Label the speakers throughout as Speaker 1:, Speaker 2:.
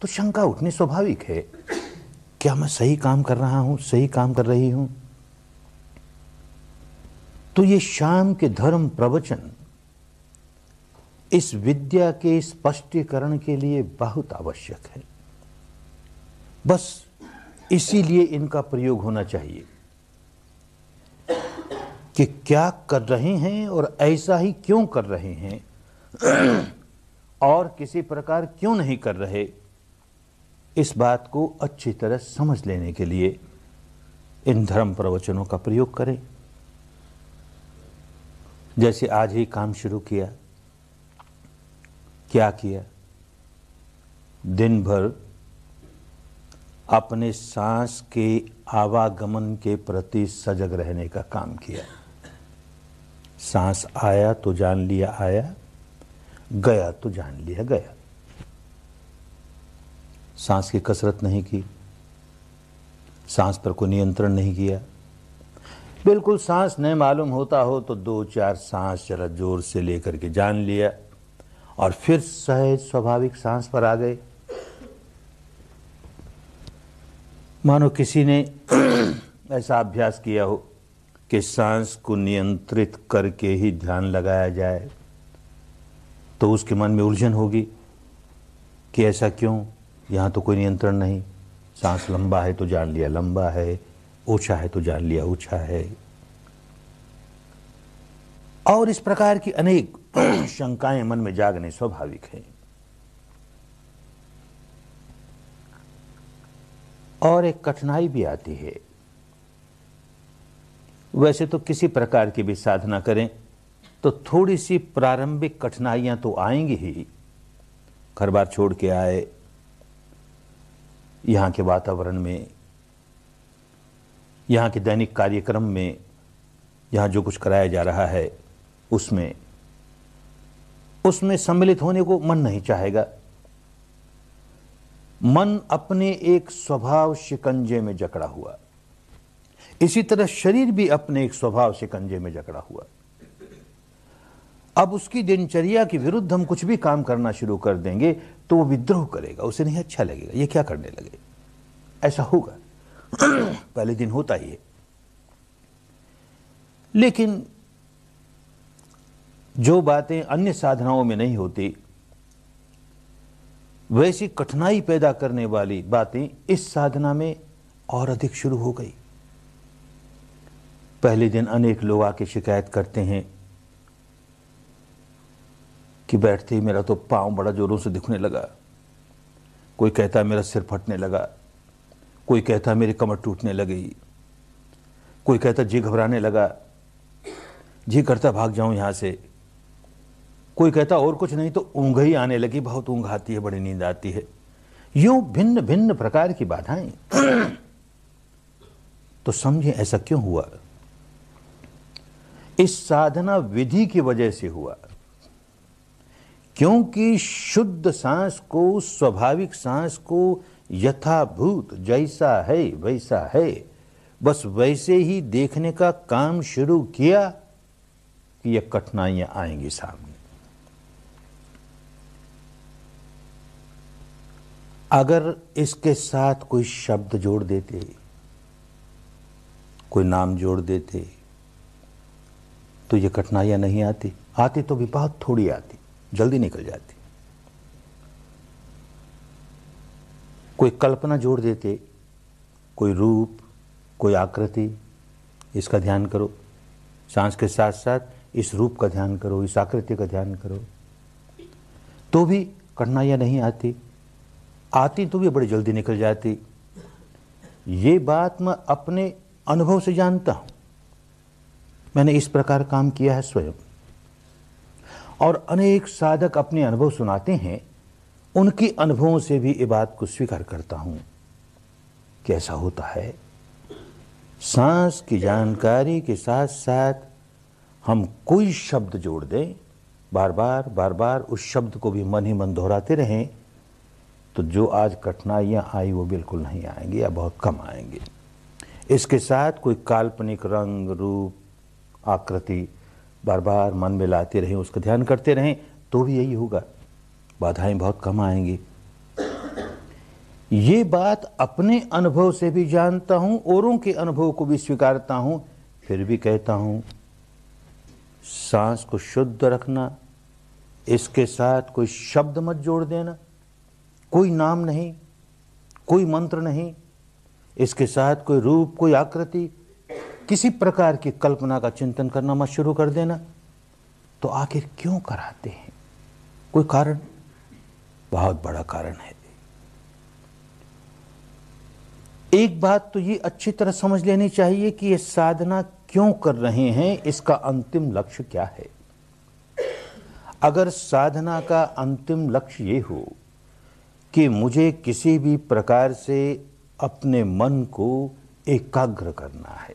Speaker 1: तो शंका उठनी स्वाभाविक है क्या मैं सही काम कर रहा हूं सही काम कर रही हूं तो ये शाम के धर्म प्रवचन इस विद्या के स्पष्टीकरण के लिए बहुत आवश्यक है बस इसीलिए इनका प्रयोग होना चाहिए कि क्या कर रहे हैं और ऐसा ही क्यों कर रहे हैं और किसी प्रकार क्यों नहीं कर रहे इस बात को अच्छी तरह समझ लेने के लिए इन धर्म प्रवचनों का प्रयोग करें जैसे आज ही काम शुरू किया क्या किया दिन भर अपने सांस के आवागमन के प्रति सजग रहने का काम किया सांस आया तो जान लिया आया गया तो जान लिया गया सांस की कसरत नहीं की सांस पर कोई नियंत्रण नहीं किया बिल्कुल सांस नहीं मालूम होता हो तो दो चार सांस जरा जोर से लेकर के जान लिया और फिर सहज स्वाभाविक सांस पर आ गए मानो किसी ने ऐसा अभ्यास किया हो कि सांस को नियंत्रित करके ही ध्यान लगाया जाए तो उसके मन में उलझन होगी कि ऐसा क्यों यहाँ तो कोई नियंत्रण नहीं सांस लंबा है तो जान लिया लंबा है ऊंचा है तो जान लिया ऊंचा है और इस प्रकार की अनेक शंकाएं मन में जागने स्वाभाविक हैं और एक कठिनाई भी आती है वैसे तो किसी प्रकार की भी साधना करें तो थोड़ी सी प्रारंभिक कठिनाइयां तो आएंगी ही घर बार छोड़ के आए यहाँ के वातावरण में यहाँ के दैनिक कार्यक्रम में यहाँ जो कुछ कराया जा रहा है उसमें उसमें सम्मिलित होने को मन नहीं चाहेगा मन अपने एक स्वभाव शिकंजे में जकड़ा हुआ इसी तरह शरीर भी अपने एक स्वभाव शिकंजे में जकड़ा हुआ अब उसकी दिनचर्या के विरुद्ध हम कुछ भी काम करना शुरू कर देंगे तो वो विद्रोह करेगा उसे नहीं अच्छा लगेगा ये क्या करने लगे ऐसा होगा पहले दिन होता ही है लेकिन जो बातें अन्य साधनाओं में नहीं होती वैसी कठिनाई पैदा करने वाली बातें इस साधना में और अधिक शुरू हो गई पहले दिन अनेक लोग आके शिकायत करते हैं कि बैठते ही मेरा तो पाँव बड़ा जोरों से दिखने लगा कोई कहता मेरा सिर फटने लगा कोई कहता मेरी कमर टूटने लगी कोई कहता जी घबराने लगा जी करता भाग जाऊं यहां से कोई कहता और कुछ नहीं तो ऊँघ ही आने लगी बहुत ऊँघ आती है बड़ी नींद आती है यूं भिन्न भिन्न प्रकार की बाधाएं तो समझे ऐसा क्यों हुआ इस साधना विधि की वजह से हुआ क्योंकि शुद्ध सांस को स्वाभाविक सांस को यथाभूत जैसा है वैसा है बस वैसे ही देखने का काम शुरू किया कि यह कठिनाइयां आएंगी सामने अगर इसके साथ कोई शब्द जोड़ देते कोई नाम जोड़ देते तो ये कठिनाइयां नहीं आती आती तो भी बहुत थोड़ी आती जल्दी निकल जाती कोई कल्पना जोड़ देते कोई रूप कोई आकृति इसका ध्यान करो सांस के साथ साथ इस रूप का ध्यान करो इस आकृति का ध्यान करो तो भी कठिनाइयाँ नहीं आती आती तो भी बड़ी जल्दी निकल जाती ये बात मैं अपने अनुभव से जानता हूँ मैंने इस प्रकार काम किया है स्वयं और अनेक साधक अपने अनुभव सुनाते हैं उनके अनुभवों से भी ये बात को स्वीकार करता हूं कैसा होता है सांस की जानकारी के साथ साथ हम कोई शब्द जोड़ दें बार बार बार बार उस शब्द को भी मन ही मन दोहराते रहें तो जो आज कठिनाइयाँ आई वो बिल्कुल नहीं आएंगी या बहुत कम आएंगे इसके साथ कोई काल्पनिक रंग रूप आकृति बार बार मन में लाते रहें उसका ध्यान करते रहें तो भी यही होगा बाधाएं बहुत कम आएंगी ये बात अपने अनुभव से भी जानता हूं औरों के अनुभव को भी स्वीकारता हूं फिर भी कहता हूं सांस को शुद्ध रखना इसके साथ कोई शब्द मत जोड़ देना कोई नाम नहीं कोई मंत्र नहीं इसके साथ कोई रूप कोई आकृति किसी प्रकार की कल्पना का चिंतन करना मत शुरू कर देना तो आखिर क्यों कराते हैं कोई कारण बहुत बड़ा कारण है एक बात तो ये अच्छी तरह समझ लेनी चाहिए कि ये साधना क्यों कर रहे हैं इसका अंतिम लक्ष्य क्या है अगर साधना का अंतिम लक्ष्य ये हो कि मुझे किसी भी प्रकार से अपने मन को एकाग्र करना है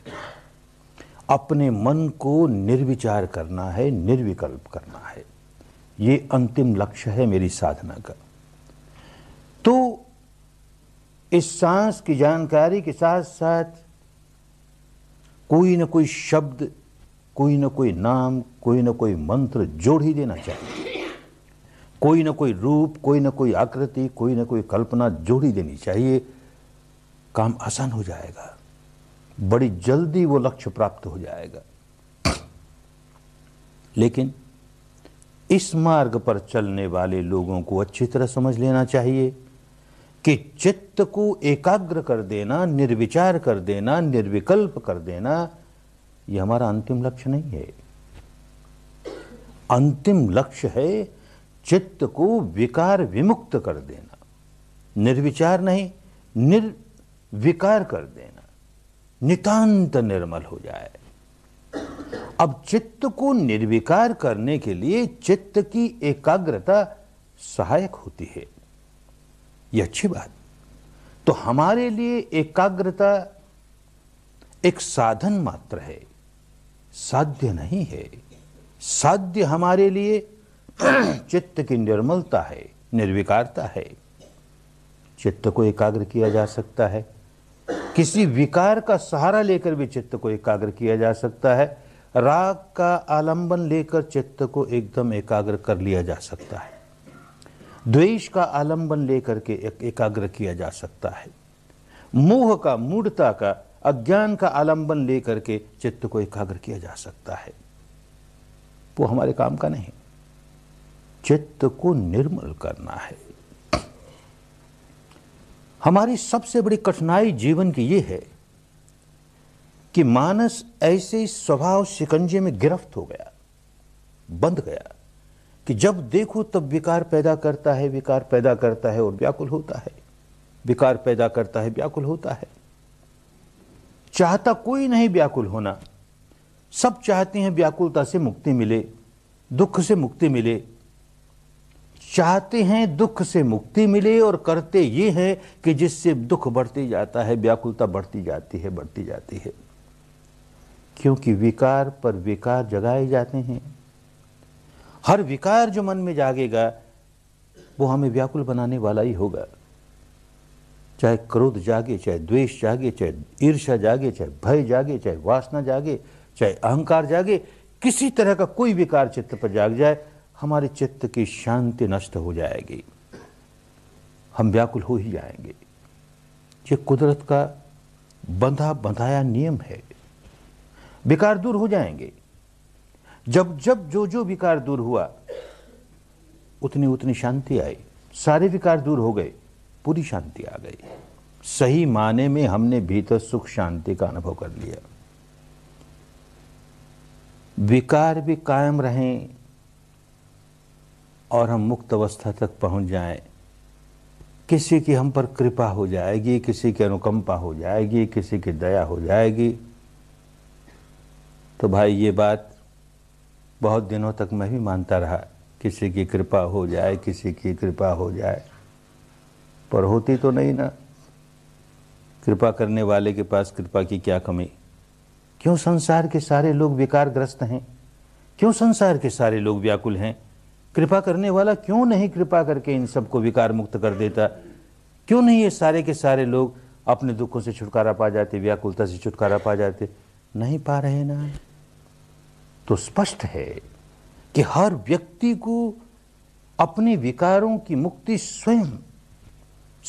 Speaker 1: अपने मन को निर्विचार करना है निर्विकल्प करना है ये अंतिम लक्ष्य है मेरी साधना का तो इस सांस की जानकारी के साथ साथ कोई ना कोई शब्द कोई ना कोई नाम कोई ना कोई मंत्र जोड़ ही देना चाहिए कोई ना कोई रूप कोई ना कोई आकृति कोई ना कोई कल्पना जोड़ी देनी चाहिए काम आसान हो जाएगा बड़ी जल्दी वो लक्ष्य प्राप्त हो जाएगा लेकिन इस मार्ग पर चलने वाले लोगों को अच्छी तरह समझ लेना चाहिए कि चित्त को एकाग्र कर देना निर्विचार कर देना निर्विकल्प कर देना यह हमारा अंतिम लक्ष्य नहीं है अंतिम लक्ष्य है चित्त को विकार विमुक्त कर देना निर्विचार नहीं निर्विकार कर देना नितांत निर्मल हो जाए अब चित्त को निर्विकार करने के लिए चित्त की एकाग्रता सहायक होती है यह अच्छी बात तो हमारे लिए एकाग्रता एक साधन मात्र है साध्य नहीं है साध्य हमारे लिए चित्त की निर्मलता है निर्विकारता है चित्त को एकाग्र किया जा सकता है किसी विकार का सहारा लेकर भी चित्त को एकाग्र किया जा सकता है राग का आलंबन लेकर चित्त को एकदम एकाग्र कर लिया जा सकता है द्वेष का आलंबन लेकर के एकाग्र किया जा सकता है मोह का मूढ़ता का अज्ञान का आलंबन लेकर के चित्त को एकाग्र किया जा सकता है वो हमारे काम का नहीं चित्त को निर्मल करना है हमारी सबसे बड़ी कठिनाई जीवन की यह है कि मानस ऐसे स्वभाव शिकंजे में गिरफ्त हो गया बंध गया कि जब देखो तब विकार पैदा करता है विकार पैदा करता है और व्याकुल होता है विकार पैदा करता है व्याकुल होता है चाहता कोई नहीं व्याकुल होना सब चाहते हैं व्याकुलता से मुक्ति मिले दुख से मुक्ति मिले चाहते हैं दुख से मुक्ति मिले और करते ये है कि जिससे दुख बढ़ती जाता है व्याकुलता बढ़ती जाती है बढ़ती जाती है क्योंकि विकार पर विकार जगाए जाते हैं हर विकार जो मन में जागेगा वो हमें व्याकुल बनाने वाला ही होगा चाहे क्रोध जागे चाहे द्वेष जागे चाहे ईर्षा जागे चाहे भय जागे चाहे वासना जागे चाहे अहंकार जागे किसी तरह का कोई विकार चित्त पर जाग जाए हमारे चित्त की शांति नष्ट हो जाएगी हम व्याकुल हो ही जाएंगे ये कुदरत का बंधा बंधाया नियम है विकार दूर हो जाएंगे जब जब जो जो विकार दूर हुआ उतनी उतनी शांति आई सारे विकार दूर हो गए पूरी शांति आ गई सही माने में हमने भीतर सुख शांति का अनुभव कर लिया विकार भी कायम रहें और हम मुक्त अवस्था तक पहुंच जाएं किसी की हम पर कृपा हो जाएगी किसी की अनुकंपा हो जाएगी किसी की दया हो जाएगी तो भाई ये बात बहुत दिनों तक मैं भी मानता रहा किसी की कृपा हो जाए किसी की कृपा हो जाए पर होती तो नहीं ना कृपा करने वाले के पास कृपा की क्या कमी क्यों संसार के सारे लोग विकारग्रस्त हैं क्यों संसार के सारे लोग व्याकुल हैं कृपा करने वाला क्यों नहीं कृपा करके इन सबको विकार मुक्त कर देता क्यों नहीं ये सारे के सारे लोग अपने दुखों से छुटकारा पा जाते व्याकुलता से छुटकारा पा जाते नहीं पा रहे ना तो स्पष्ट है कि हर व्यक्ति को अपने विकारों की मुक्ति स्वयं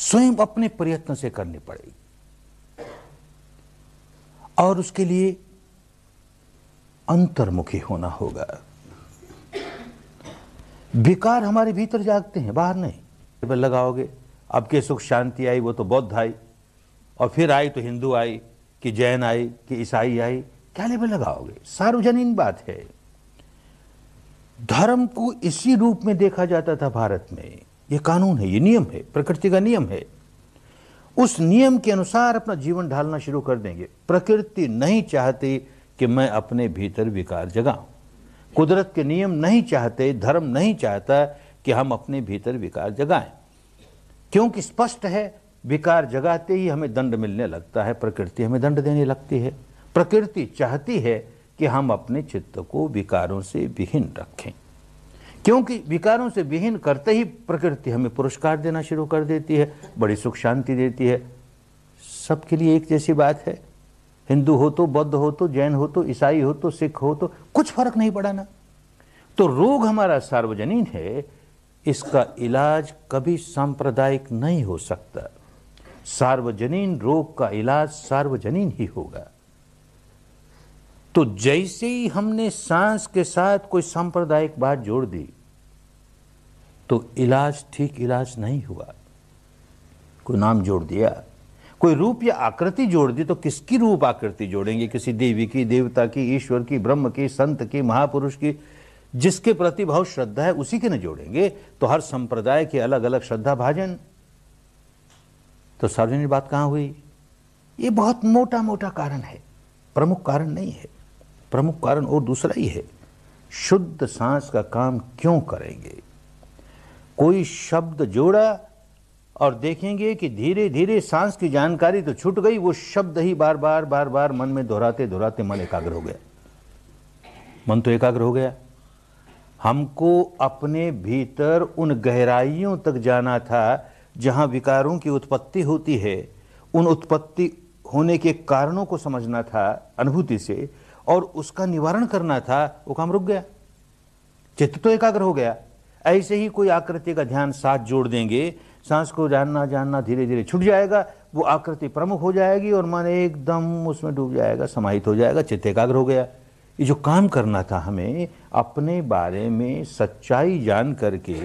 Speaker 1: स्वयं अपने प्रयत्न से करनी पड़ेगी और उसके लिए अंतर्मुखी होना होगा विकार हमारे भीतर जागते हैं बाहर नहीं लगाओगे अब के सुख शांति आई वो तो बौद्ध आई और फिर आई तो हिंदू आई कि जैन आई कि ईसाई आई क्या लेबल लगाओगे सार्वजनिक बात है धर्म को इसी रूप में देखा जाता था भारत में ये कानून है ये नियम है प्रकृति का नियम है उस नियम के अनुसार अपना जीवन ढालना शुरू कर देंगे प्रकृति नहीं चाहती कि मैं अपने भीतर विकार जगाऊं कुदरत के नियम नहीं चाहते धर्म नहीं चाहता कि हम अपने भीतर विकार जगाएं क्योंकि स्पष्ट है विकार जगाते ही हमें दंड मिलने लगता है प्रकृति हमें दंड देने लगती है प्रकृति चाहती है कि हम अपने चित्त को विकारों से विहीन रखें क्योंकि विकारों से विहीन करते ही प्रकृति हमें पुरस्कार देना शुरू कर देती है बड़ी सुख शांति देती है सबके लिए एक जैसी बात है हिंदू हो तो बौद्ध हो तो जैन हो तो ईसाई हो तो सिख हो तो कुछ फर्क नहीं पड़ा ना तो रोग हमारा सार्वजनीन है इसका इलाज कभी सांप्रदायिक नहीं हो सकता सार्वजनीन रोग का इलाज सार्वजनिक ही होगा तो जैसे ही हमने सांस के साथ कोई सांप्रदायिक बात जोड़ दी तो इलाज ठीक इलाज नहीं हुआ कोई नाम जोड़ दिया कोई रूप या आकृति जोड़ दी तो किसकी रूप आकृति जोड़ेंगे किसी देवी की देवता की ईश्वर की ब्रह्म की संत की महापुरुष की जिसके प्रति बहुत श्रद्धा है उसी के न जोड़ेंगे तो हर संप्रदाय के अलग अलग श्रद्धा भाजन तो सार्वजनिक बात कहां हुई ये बहुत मोटा मोटा कारण है प्रमुख कारण नहीं है प्रमुख कारण और दूसरा ही है शुद्ध सांस का काम क्यों करेंगे कोई शब्द जोड़ा और देखेंगे कि धीरे धीरे सांस की जानकारी तो छूट गई वो शब्द ही बार बार बार बार मन में दोहराते दोहराते मन एकाग्र हो गया मन तो एकाग्र हो गया हमको अपने भीतर उन गहराइयों तक जाना था जहां विकारों की उत्पत्ति होती है उन उत्पत्ति होने के कारणों को समझना था अनुभूति से और उसका निवारण करना था वो काम रुक गया चित्त तो एकाग्र हो गया ऐसे ही कोई आकृति का ध्यान साथ जोड़ देंगे सांस को जानना जानना धीरे धीरे छूट जाएगा वो आकृति प्रमुख हो जाएगी और मन एकदम उसमें डूब जाएगा समाहित हो जाएगा चित्त एकाग्र हो गया ये जो काम करना था हमें अपने बारे में सच्चाई जान करके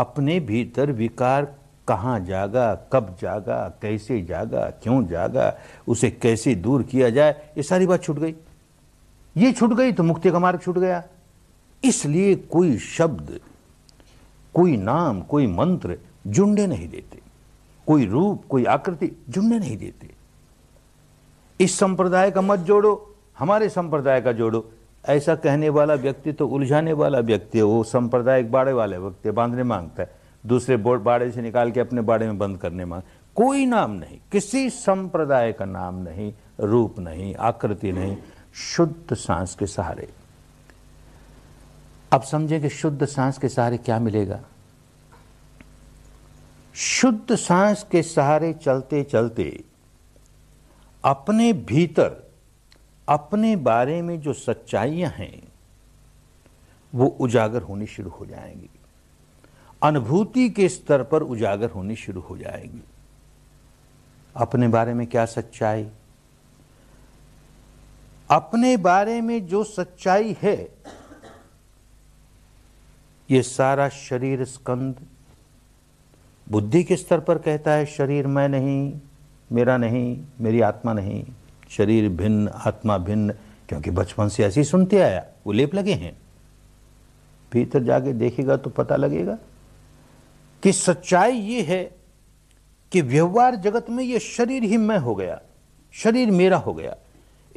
Speaker 1: अपने भीतर विकार कहाँ जागा कब जागा कैसे जागा क्यों जागा उसे कैसे दूर किया जाए ये सारी बात छूट गई ये छूट गई तो मुक्ति का मार्ग छूट गया इसलिए कोई शब्द कोई नाम कोई मंत्र झुंडे नहीं देते कोई रूप कोई आकृति झुंडे नहीं देते इस संप्रदाय का मत जोड़ो हमारे संप्रदाय का जोड़ो ऐसा कहने वाला व्यक्ति तो उलझाने वाला व्यक्ति है वो संप्रदाय बाड़े वाले व्यक्ति बांधने मांगता है दूसरे बोर्ड बाड़े से निकाल के अपने बाड़े में बंद करने मांग कोई नाम नहीं किसी संप्रदाय का नाम नहीं रूप नहीं आकृति नहीं शुद्ध सांस के सहारे अब समझें कि शुद्ध सांस के सहारे क्या मिलेगा शुद्ध सांस के सहारे चलते चलते अपने भीतर अपने बारे में जो सच्चाइयां हैं वो उजागर होनी शुरू हो जाएंगी अनुभूति के स्तर पर उजागर होनी शुरू हो जाएगी अपने बारे में क्या सच्चाई अपने बारे में जो सच्चाई है ये सारा शरीर स्कंद बुद्धि के स्तर पर कहता है शरीर मैं नहीं मेरा नहीं मेरी आत्मा नहीं शरीर भिन्न आत्मा भिन्न क्योंकि बचपन से ऐसी सुनते आया वो लेप लगे हैं भीतर जाके देखेगा तो पता लगेगा कि सच्चाई ये है कि व्यवहार जगत में ये शरीर ही मैं हो गया शरीर मेरा हो गया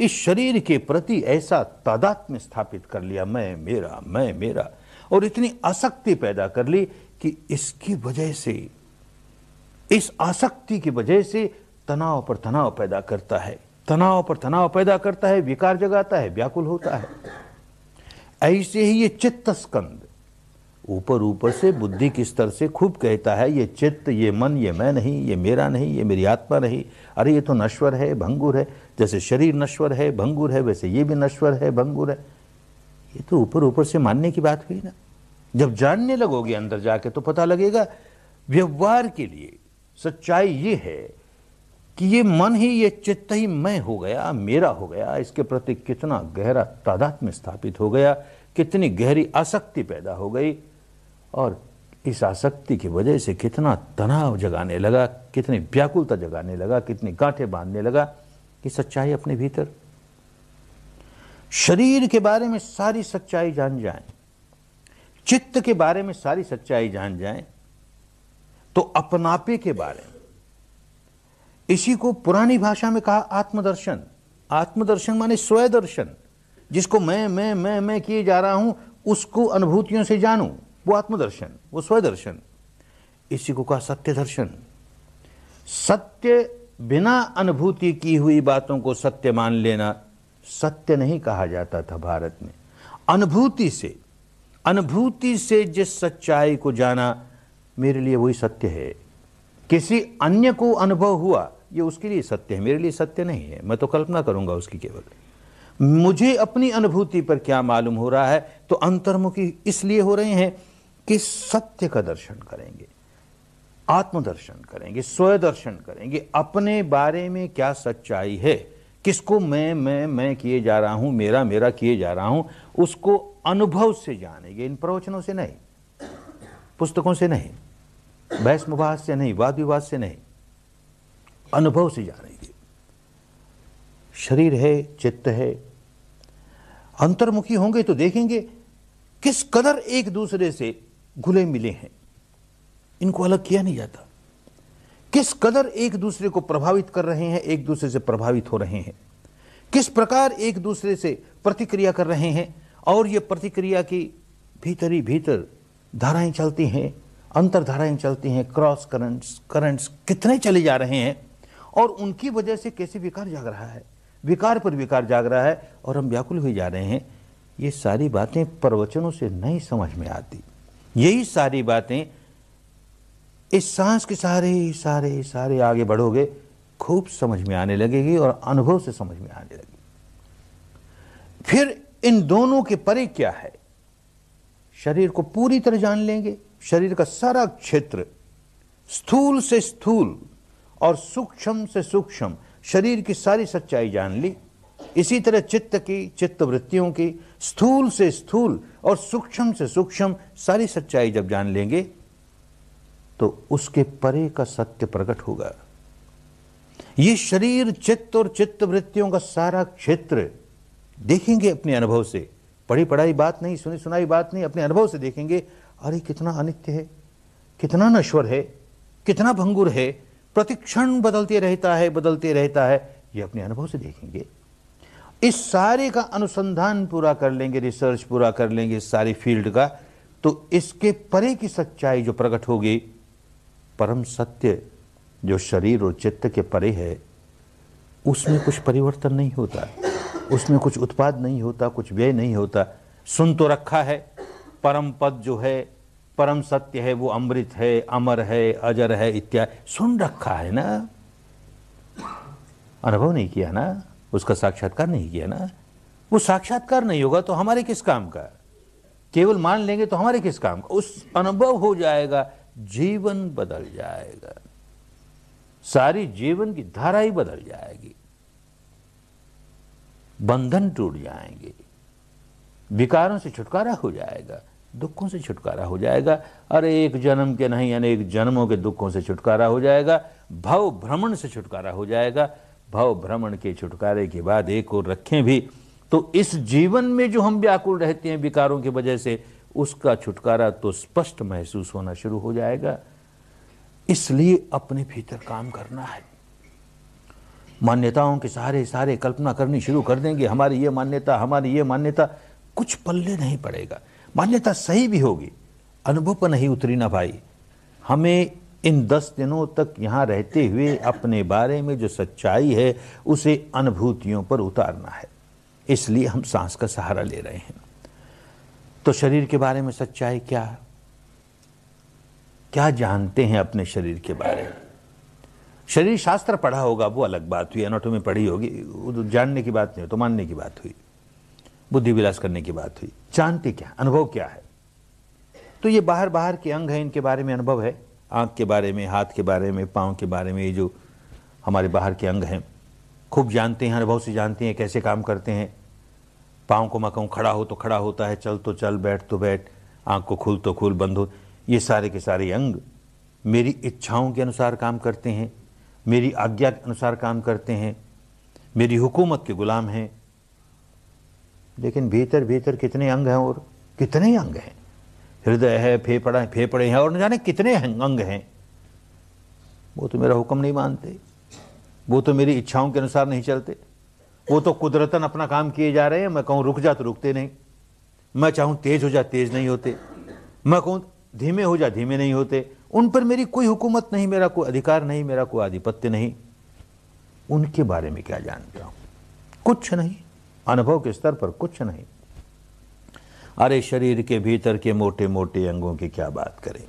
Speaker 1: इस शरीर के प्रति ऐसा तादात में स्थापित कर लिया मैं मेरा मैं मेरा और इतनी आसक्ति पैदा कर ली कि इसकी वजह से इस आसक्ति की वजह से तनाव पर तनाव पैदा करता है तनाव पर तनाव पैदा करता है विकार जगाता है व्याकुल होता है ऐसे ही ये चित्त स्कंद ऊपर ऊपर से बुद्धि के स्तर से खूब कहता है ये चित्त ये मन ये मैं नहीं ये मेरा नहीं ये मेरी आत्मा नहीं अरे ये तो नश्वर है भंगुर है जैसे शरीर नश्वर है भंगुर है वैसे ये भी नश्वर है भंगुर है ये तो ऊपर ऊपर से मानने की बात हुई ना जब जानने लगोगे अंदर जाके तो पता लगेगा व्यवहार के लिए सच्चाई ये है कि ये मन ही ये चित्त ही मैं हो गया मेरा हो गया इसके प्रति कितना गहरा तादाद में स्थापित हो गया कितनी गहरी आसक्ति पैदा हो गई और इस आसक्ति की वजह से कितना तनाव जगाने लगा कितनी व्याकुलता जगाने लगा कितनी गांठें बांधने लगा कि सच्चाई अपने भीतर शरीर के बारे में सारी सच्चाई जान जाए चित्त के बारे में सारी सच्चाई जान जाए तो अपनापे के बारे में इसी को पुरानी भाषा में कहा आत्मदर्शन आत्मदर्शन माने स्वयदर्शन जिसको मैं मैं मैं मैं किए जा रहा हूं उसको अनुभूतियों से जानूं वो आत्मदर्शन वो स्वयदर्शन इसी को कहा सत्य दर्शन सत्य बिना अनुभूति की हुई बातों को सत्य मान लेना सत्य नहीं कहा जाता था भारत में अनुभूति से अनुभूति से जिस सच्चाई को जाना मेरे लिए वही सत्य है किसी अन्य को अनुभव हुआ ये उसके लिए सत्य है मेरे लिए सत्य नहीं है मैं तो कल्पना करूंगा उसकी केवल मुझे अपनी अनुभूति पर क्या मालूम हो रहा है तो अंतर्मुखी इसलिए हो रहे हैं कि सत्य का दर्शन करेंगे आत्मदर्शन करेंगे स्वय दर्शन करेंगे अपने बारे में क्या सच्चाई है किसको मैं मैं मैं किए जा रहा हूं मेरा मेरा किए जा रहा हूं उसको अनुभव से जानेंगे इन प्रवचनों से नहीं पुस्तकों से नहीं बहस मुबाहस से नहीं वाद विवाद से नहीं अनुभव से जानेंगे शरीर है चित्त है अंतर्मुखी होंगे तो देखेंगे किस कदर एक दूसरे से घुले मिले हैं इनको अलग किया नहीं जाता किस कदर एक दूसरे को प्रभावित कर रहे हैं एक दूसरे से प्रभावित हो रहे हैं किस प्रकार एक दूसरे से प्रतिक्रिया कर रहे हैं और ये प्रतिक्रिया की भीतर ही भीतर धाराएं चलती हैं अंतरधाराएं चलती हैं क्रॉस करंट्स करंट्स कितने चले जा रहे हैं और उनकी वजह से कैसे विकार जाग रहा है विकार पर विकार जाग रहा है और हम व्याकुल हुए जा रहे हैं ये सारी बातें प्रवचनों से नहीं समझ में आती यही सारी बातें इस सांस के सारे सारे सारे आगे बढ़ोगे खूब समझ में आने लगेगी और अनुभव से समझ में आने लगेगी फिर इन दोनों के परे क्या है शरीर को पूरी तरह जान लेंगे शरीर का सारा क्षेत्र स्थूल से स्थूल और सूक्ष्म से सूक्ष्म शरीर की सारी सच्चाई जान ली इसी तरह चित्त की चित्त वृत्तियों की स्थूल से स्थूल और सूक्ष्म से सूक्ष्म सारी सच्चाई जब जान लेंगे तो उसके परे का सत्य प्रकट होगा ये शरीर चित्त और चित्त वृत्तियों का सारा क्षेत्र देखेंगे अपने अनुभव से पढ़ी पढ़ाई बात नहीं सुनी सुनाई बात नहीं अपने अनुभव से देखेंगे अरे कितना अनित्य है कितना नश्वर है कितना भंगुर है प्रतिक्षण बदलते रहता है बदलते रहता है ये अपने अनुभव से देखेंगे इस सारे का अनुसंधान पूरा कर लेंगे रिसर्च पूरा कर लेंगे इस सारी फील्ड का तो इसके परे की सच्चाई जो प्रकट होगी परम सत्य जो शरीर और चित्त के परे है उसमें कुछ परिवर्तन नहीं होता है उसमें कुछ उत्पाद नहीं होता कुछ व्यय नहीं होता सुन तो रखा है परम पद जो है परम सत्य है वो अमृत है अमर है अजर है इत्यादि सुन रखा है ना अनुभव नहीं किया ना उसका साक्षात्कार नहीं किया ना वो साक्षात्कार नहीं होगा तो हमारे किस काम का केवल मान लेंगे तो हमारे किस काम का उस अनुभव हो जाएगा जीवन बदल जाएगा सारी जीवन की धारा ही बदल जाएगी बंधन टूट जाएंगे विकारों से छुटकारा हो जाएगा दुखों से छुटकारा हो जाएगा और एक जन्म के नहीं अनेक जन्मों के दुखों से छुटकारा हो जाएगा भव भ्रमण से छुटकारा हो जाएगा भव भ्रमण के छुटकारे के बाद एक और रखें भी तो इस जीवन में जो हम व्याकुल रहते हैं विकारों की वजह से उसका छुटकारा तो स्पष्ट महसूस होना शुरू हो जाएगा इसलिए अपने भीतर काम करना है मान्यताओं के सहारे सारे कल्पना करनी शुरू कर देंगे हमारी ये मान्यता हमारी ये मान्यता कुछ पल्ले नहीं पड़ेगा मान्यता सही भी होगी अनुभव पर नहीं उतरी ना भाई हमें इन दस दिनों तक यहाँ रहते हुए अपने बारे में जो सच्चाई है उसे अनुभूतियों पर उतारना है इसलिए हम सांस का सहारा ले रहे हैं तो शरीर के बारे में सच्चाई क्या क्या जानते हैं अपने शरीर के बारे में शरीर शास्त्र पढ़ा होगा वो अलग बात हुई एनाटोमी पढ़ी होगी तो जानने की बात नहीं तो मानने की बात हुई बुद्धि विलास करने की बात हुई जानते क्या अनुभव क्या है तो ये बाहर बाहर के अंग हैं इनके बारे में अनुभव है आँख के बारे में हाथ के बारे में पाँव के बारे में ये जो हमारे बाहर के अंग हैं खूब जानते हैं अनुभव से जानते हैं कैसे काम करते हैं पाँव को मैं खड़ा हो तो खड़ा होता है चल तो चल बैठ तो बैठ आँख को खुल तो खुल बंद हो ये सारे के सारे अंग मेरी इच्छाओं के अनुसार काम करते हैं मेरी आज्ञा के अनुसार काम करते हैं मेरी हुकूमत के गुलाम हैं लेकिन भीतर भीतर कितने अंग हैं और कितने अंग हैं हृदय है फेफड़ा है फेफड़े हैं और न जाने कितने अंग हैं वो तो मेरा हुक्म नहीं मानते वो तो मेरी इच्छाओं के अनुसार नहीं चलते वो तो कुदरतन अपना काम किए जा रहे हैं मैं कहूँ रुक जा तो रुकते नहीं मैं चाहूँ तेज हो जा तेज नहीं होते मैं कहूँ धीमे हो जा धीमे नहीं होते उन पर मेरी कोई हुकूमत नहीं मेरा कोई अधिकार नहीं मेरा कोई आधिपत्य नहीं उनके बारे में क्या जानता हूं कुछ नहीं अनुभव के स्तर पर कुछ नहीं अरे शरीर के भीतर के मोटे मोटे अंगों की क्या बात करें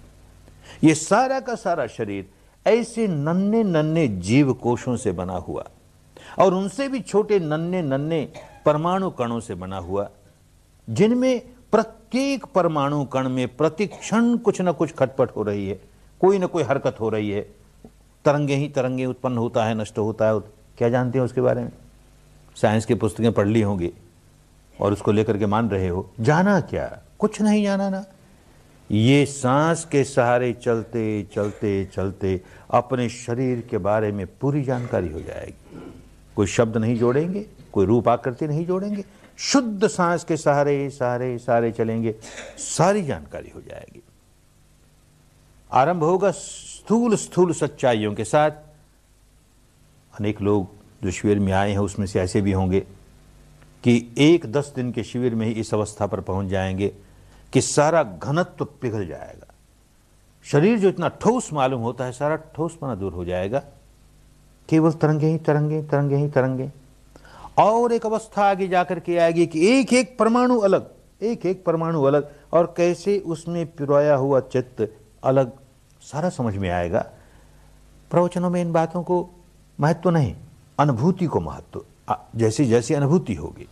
Speaker 1: ये सारा का सारा शरीर ऐसे नन्ने नन्ने जीव कोशों से बना हुआ और उनसे भी छोटे नन्ने नन्ने परमाणु कणों से बना हुआ जिनमें प्रत्येक प्रत्येक परमाणु कण में प्रतिक्षण कुछ ना कुछ खटपट हो रही है कोई ना कोई हरकत हो रही है तरंगे ही तरंगे उत्पन्न होता है नष्ट होता है क्या जानते हैं उसके बारे में साइंस की पुस्तकें पढ़ ली होंगी और उसको लेकर के मान रहे हो जाना क्या कुछ नहीं जाना ना ये सांस के सहारे चलते चलते चलते अपने शरीर के बारे में पूरी जानकारी हो जाएगी कोई शब्द नहीं जोड़ेंगे कोई रूप आकृति नहीं जोड़ेंगे शुद्ध सांस के सहारे सहारे सहारे चलेंगे सारी जानकारी हो जाएगी आरंभ होगा स्थूल स्थूल सच्चाइयों के साथ अनेक लोग जो शिविर में आए हैं उसमें से ऐसे भी होंगे कि एक दस दिन के शिविर में ही इस अवस्था पर पहुंच जाएंगे कि सारा घनत्व तो पिघल जाएगा शरीर जो इतना ठोस मालूम होता है सारा ठोसपना दूर हो जाएगा केवल तरंगे ही तरंगे तरंगे ही तरंगे और एक अवस्था आगे जाकर के आएगी कि एक एक परमाणु अलग एक एक परमाणु अलग और कैसे उसमें पिरोया हुआ चित्त अलग सारा समझ में आएगा प्रवचनों में इन बातों को महत्व नहीं अनुभूति को महत्व जैसी जैसी अनुभूति होगी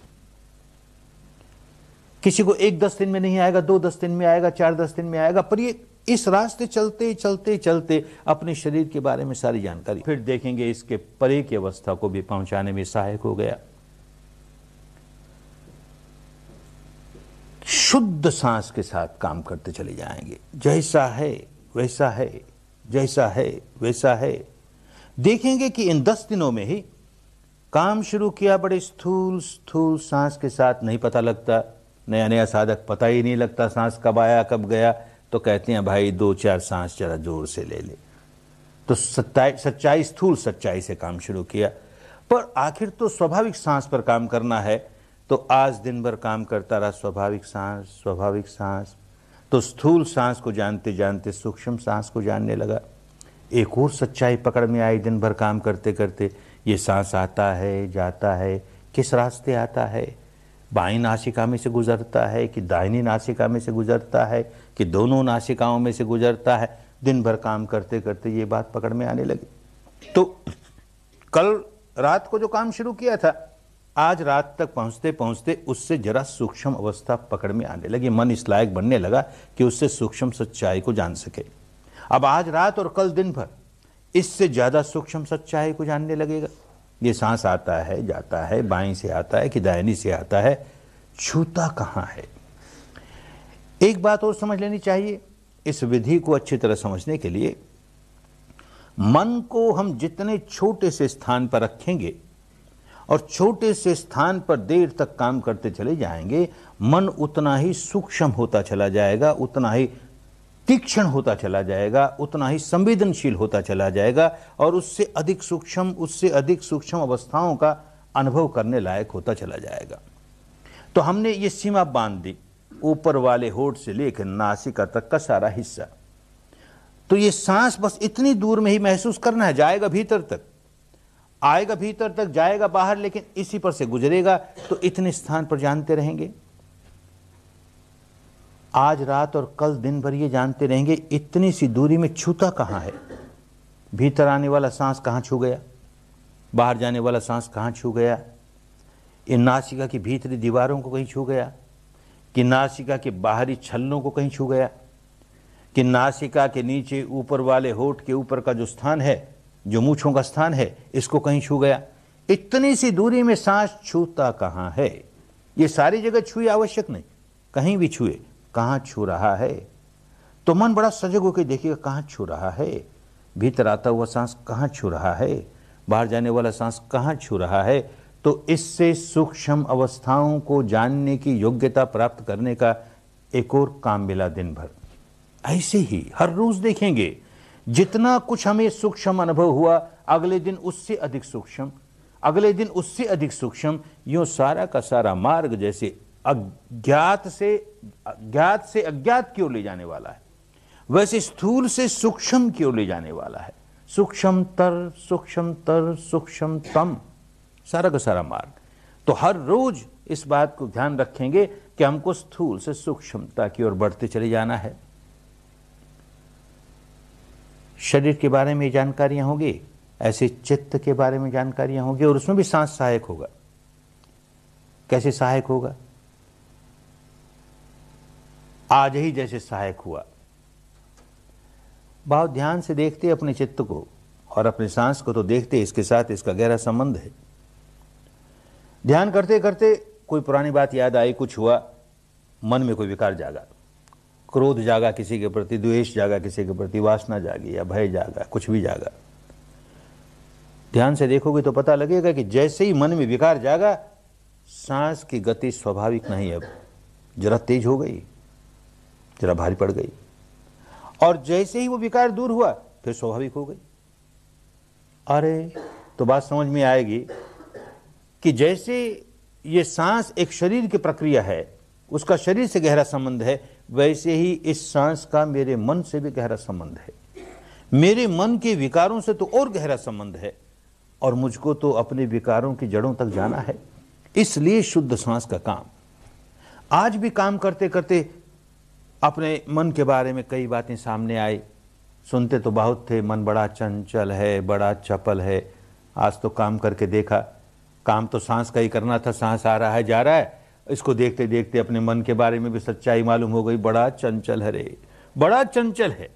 Speaker 1: किसी को एक दस दिन में नहीं आएगा दो दस दिन में आएगा चार दस दिन में आएगा पर ये इस रास्ते चलते चलते चलते अपने शरीर के बारे में सारी जानकारी फिर देखेंगे इसके परे की अवस्था को भी पहुंचाने में सहायक हो गया शुद्ध सांस के साथ काम करते चले जाएंगे जैसा है वैसा है जैसा है वैसा है देखेंगे कि इन दस दिनों में ही काम शुरू किया बड़े स्थूल स्थूल सांस के साथ नहीं पता लगता नया नया साधक पता ही नहीं लगता सांस कब आया कब गया तो कहते हैं भाई दो चार सांस जरा जोर से ले ले तो सच्चाई सच्चाई स्थूल सच्चाई से काम शुरू किया पर आखिर तो स्वाभाविक सांस पर काम करना है तो आज दिन भर काम करता रहा स्वाभाविक सांस स्वाभाविक सांस तो स्थूल सांस को जानते जानते सूक्ष्म सांस को जानने लगा एक और सच्चाई पकड़ में आई दिन भर काम करते करते ये सांस आता है जाता है किस रास्ते आता है बाई नासिका में से गुजरता है कि दाहिनी नासिका में से गुजरता है कि दोनों नासिकाओं में से गुजरता है दिन भर काम करते करते ये बात पकड़ में आने लगी तो कल रात को जो काम शुरू किया था आज रात तक पहुंचते पहुंचते उससे जरा सूक्ष्म अवस्था पकड़ में आने लगी मन इस लायक बनने लगा कि उससे सूक्ष्म सच्चाई को जान सके अब आज रात और कल दिन भर इससे ज़्यादा सूक्ष्म सच्चाई को जानने लगेगा ये सांस आता है जाता है बाई से आता है कि दायनी से आता है छूता कहाँ है एक बात और समझ लेनी चाहिए इस विधि को अच्छी तरह समझने के लिए मन को हम जितने छोटे से स्थान पर रखेंगे और छोटे से स्थान पर देर तक काम करते चले जाएंगे मन उतना ही सूक्ष्म होता चला जाएगा उतना ही तीक्ष्ण होता चला जाएगा उतना ही संवेदनशील होता चला जाएगा और उससे अधिक सूक्ष्म उससे अधिक सूक्ष्म अवस्थाओं का अनुभव करने लायक होता चला जाएगा तो हमने ये सीमा बांध दी ऊपर वाले होठ से लेकर नासिका तक का सारा हिस्सा तो ये सांस बस इतनी दूर में ही महसूस करना है जाएगा भीतर तक आएगा भीतर तक जाएगा बाहर लेकिन इसी पर से गुजरेगा तो इतने स्थान पर जानते रहेंगे आज रात और कल दिन भर ये जानते रहेंगे इतनी सी दूरी में छूता कहाँ है भीतर आने वाला सांस कहाँ छू गया बाहर जाने वाला सांस कहाँ छू गया इन नासिका की भीतरी दीवारों को कहीं छू गया कि नासिका के बाहरी छल्लों को कहीं छू गया कि नासिका के नीचे ऊपर वाले होठ के ऊपर का जो स्थान है जो मूछों का स्थान है इसको कहीं छू गया इतनी सी दूरी में सांस छूता कहाँ है ये सारी जगह छुए आवश्यक नहीं कहीं भी छुए कहाँ छू रहा है तो मन बड़ा सजग होकर देखिएगा कहाँ छू रहा है भीतर आता हुआ सांस कहाँ छू रहा है बाहर जाने वाला सांस कहाँ छू रहा है तो इससे सूक्ष्म अवस्थाओं को जानने की योग्यता प्राप्त करने का एक और काम मिला दिन भर ऐसे ही हर रोज देखेंगे जितना कुछ हमें सूक्ष्म अनुभव हुआ अगले दिन उससे अधिक सूक्ष्म अगले दिन उससे अधिक सूक्ष्म यूँ सारा का सारा मार्ग जैसे अज्ञात से ज्ञात से अज्ञात की ओर ले जाने वाला है वैसे स्थूल से सूक्ष्म की ओर ले जाने वाला है सूक्ष्मतर सूक्ष्मतर सूक्ष्मतम सारा का सारा मार्ग तो हर रोज इस बात को ध्यान रखेंगे कि हमको स्थूल से सूक्ष्मता की ओर बढ़ते चले जाना है शरीर के बारे में जानकारियां होंगी ऐसे चित्त के बारे में जानकारियां होंगी और उसमें भी सांस सहायक होगा कैसे सहायक होगा आज ही जैसे सहायक हुआ बहुत ध्यान से देखते अपने चित्त को और अपने सांस को तो देखते इसके साथ इसका गहरा संबंध है ध्यान करते करते कोई पुरानी बात याद आई कुछ हुआ मन में कोई विकार जागा क्रोध जागा किसी के प्रति द्वेष जागा किसी के प्रति वासना जागी या भय जागा कुछ भी जागा ध्यान से देखोगे तो पता लगेगा कि जैसे ही मन में विकार जागा सांस की गति स्वाभाविक नहीं अब जरा तेज हो गई जरा भारी पड़ गई और जैसे ही वो विकार दूर हुआ फिर स्वाभाविक हो गई अरे तो बात समझ में आएगी कि जैसे ये सांस एक शरीर की प्रक्रिया है उसका शरीर से गहरा संबंध है वैसे ही इस सांस का मेरे मन से भी गहरा संबंध है मेरे मन के विकारों से तो और गहरा संबंध है और मुझको तो अपने विकारों की जड़ों तक जाना है इसलिए शुद्ध सांस का काम आज भी काम करते करते अपने मन के बारे में कई बातें सामने आई सुनते तो बहुत थे मन बड़ा चंचल है बड़ा चपल है आज तो काम करके देखा काम तो सांस का ही करना था सांस आ रहा है जा रहा है इसको देखते देखते अपने मन के बारे में भी सच्चाई मालूम हो गई बड़ा चंचल है रे बड़ा चंचल है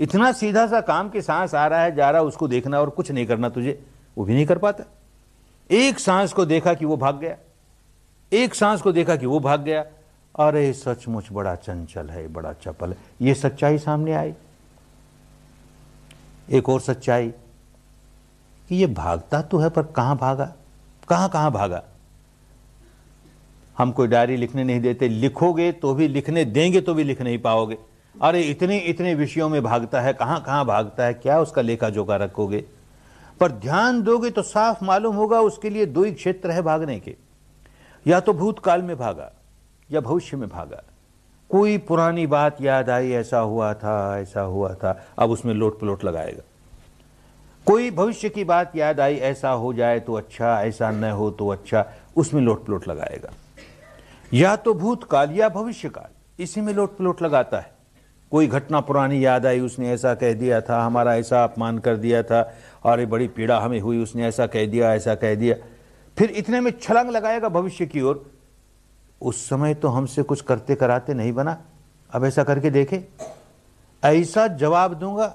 Speaker 1: इतना सीधा सा काम की सांस आ रहा है जा रहा उसको देखना और कुछ नहीं करना तुझे वो भी नहीं कर पाता एक सांस को देखा कि वो भाग गया एक सांस को देखा कि वो भाग गया अरे सचमुच बड़ा चंचल है बड़ा चपल है ये सच्चाई सामने आई एक और सच्चाई कि ये भागता तो है पर कहां भागा कहां कहां भागा हम कोई डायरी लिखने नहीं देते लिखोगे तो भी लिखने देंगे तो भी लिख नहीं पाओगे अरे इतने इतने विषयों में भागता है कहाँ कहाँ भागता है क्या उसका लेखा जोखा रखोगे पर ध्यान दोगे तो साफ मालूम होगा उसके लिए दो ही क्षेत्र है भागने के या तो भूतकाल में भागा या भविष्य में भागा कोई पुरानी बात याद आई ऐसा हुआ था ऐसा हुआ था अब उसमें लोट पलोट लगाएगा कोई भविष्य की बात याद आई ऐसा हो जाए तो अच्छा ऐसा न हो तो अच्छा उसमें लोट पलोट लगाएगा या तो भूतकाल या भविष्यकाल इसी में लोट पलोट लगाता है कोई घटना पुरानी याद आई उसने ऐसा कह दिया था हमारा ऐसा अपमान कर दिया था ये बड़ी पीड़ा हमें हुई उसने ऐसा कह दिया ऐसा कह दिया फिर इतने में छलांग लगाएगा भविष्य की ओर उस समय तो हमसे कुछ करते कराते नहीं बना अब ऐसा करके देखे ऐसा जवाब दूंगा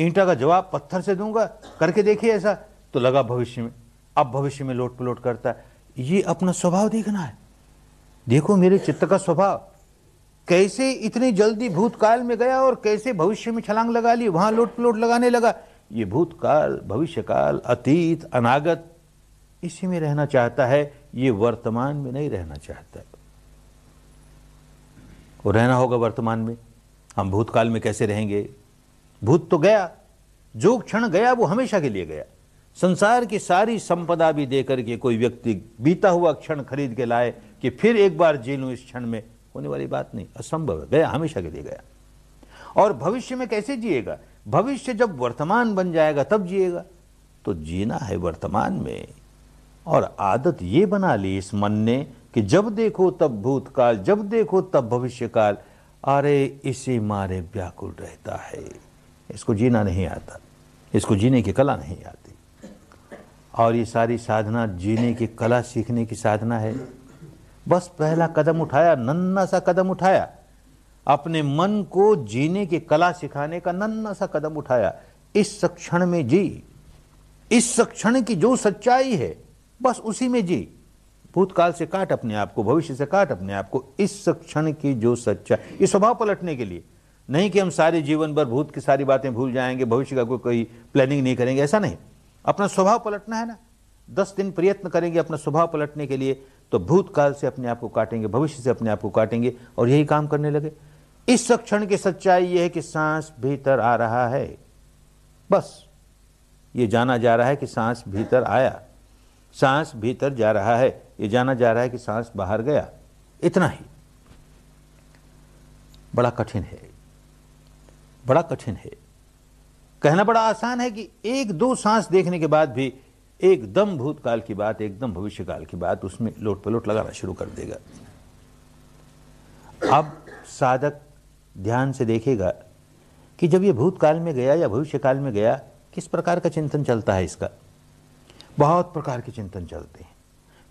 Speaker 1: ईंटा का जवाब पत्थर से दूंगा करके देखे ऐसा तो लगा भविष्य में अब भविष्य में लोट पलोट करता है ये अपना स्वभाव देखना है देखो मेरे चित्त का स्वभाव कैसे इतनी जल्दी भूतकाल में गया और कैसे भविष्य में छलांग लगा ली वहां लोट पलोट लगाने लगा ये भूतकाल भविष्यकाल अतीत अनागत इसी में रहना चाहता है ये वर्तमान में नहीं रहना चाहता वो रहना होगा वर्तमान में हम भूतकाल में कैसे रहेंगे भूत तो गया जो क्षण गया वो हमेशा के लिए गया संसार की सारी संपदा भी देकर के कोई व्यक्ति बीता हुआ क्षण खरीद के लाए कि फिर एक बार जी लूँ इस क्षण में होने वाली बात नहीं असंभव है गया हमेशा के लिए गया और भविष्य में कैसे जिएगा भविष्य जब वर्तमान बन जाएगा तब जिएगा तो जीना है वर्तमान में और आदत ये बना ली इस मन ने कि जब देखो तब भूतकाल जब देखो तब भविष्यकाल अरे इसे मारे व्याकुल रहता है इसको जीना नहीं आता इसको जीने की कला नहीं आती और ये सारी साधना जीने की कला सीखने की साधना है बस पहला कदम उठाया नन्ना सा कदम उठाया अपने मन को जीने की कला सिखाने का नन्ना सा कदम उठाया इस सक्षण में जी इस सक्षण की जो सच्चाई है बस उसी में जी भूतकाल से काट अपने आप को भविष्य से काट अपने आप को इस सक्षण की जो सच्चाई ये स्वभाव पलटने के लिए नहीं कि हम सारे जीवन भर भूत की सारी बातें भूल जाएंगे भविष्य का कोई कोई प्लानिंग नहीं करेंगे ऐसा नहीं अपना स्वभाव पलटना है ना दस दिन प्रयत्न करेंगे अपना स्वभाव पलटने के लिए तो भूतकाल से अपने आप को काटेंगे भविष्य से अपने आप को काटेंगे और यही काम करने लगे इस क्षण की सच्चाई यह है कि सांस भीतर आ रहा है बस ये जाना जा रहा है कि सांस भीतर आया सांस भीतर जा रहा है ये जाना जा रहा है कि सांस बाहर गया इतना ही बड़ा कठिन है बड़ा कठिन है कहना बड़ा आसान है कि एक दो सांस देखने के बाद भी एकदम भूतकाल की बात एकदम भविष्यकाल की बात उसमें लोट पलोट लगाना शुरू कर देगा अब साधक ध्यान से देखेगा कि जब ये भूतकाल में गया या भविष्यकाल में गया किस प्रकार का चिंतन चलता है इसका बहुत प्रकार के चिंतन चलते हैं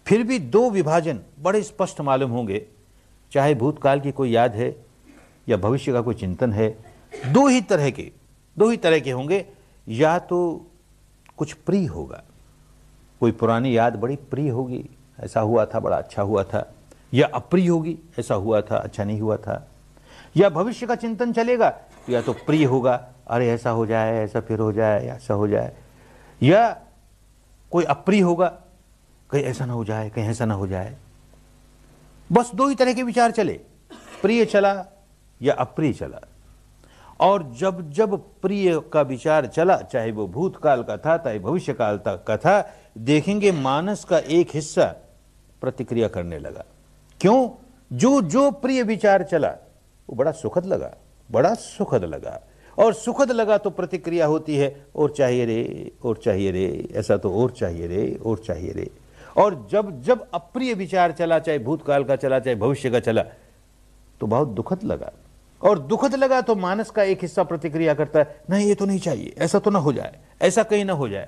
Speaker 1: फिर भी दो विभाजन बड़े स्पष्ट मालूम होंगे चाहे भूतकाल की कोई याद है या भविष्य का कोई चिंतन है दो ही तरह के दो ही तरह के होंगे या तो कुछ प्रिय होगा कोई पुरानी याद बड़ी प्रिय होगी ऐसा हुआ था बड़ा अच्छा हुआ था या अप्रिय होगी ऐसा हुआ था अच्छा नहीं हुआ था या भविष्य का चिंतन चलेगा या तो प्रिय होगा अरे ऐसा हो जाए ऐसा फिर हो जाए ऐसा हो जाए या कोई अप्रिय होगा कहीं ऐसा ना हो जाए कहीं ऐसा ना हो जाए बस दो ही तरह के विचार चले प्रिय चला या अप्रिय चला और जब जब प्रिय का विचार चला चाहे वो भूतकाल का था चाहे भविष्य काल का था देखेंगे मानस का एक हिस्सा प्रतिक्रिया करने लगा क्यों जो जो प्रिय विचार चला वो बड़ा सुखद लगा बड़ा सुखद लगा और सुखद लगा तो प्रतिक्रिया होती है और चाहिए रे और चाहिए रे ऐसा तो और चाहिए रे और चाहिए रे और जब जब अप्रिय विचार चला चाहे भूतकाल का चला चाहे भविष्य का चला तो बहुत दुखद लगा और दुखद लगा तो मानस का एक हिस्सा प्रतिक्रिया करता है नहीं ये तो नहीं चाहिए ऐसा तो ना हो जाए ऐसा कहीं ना हो जाए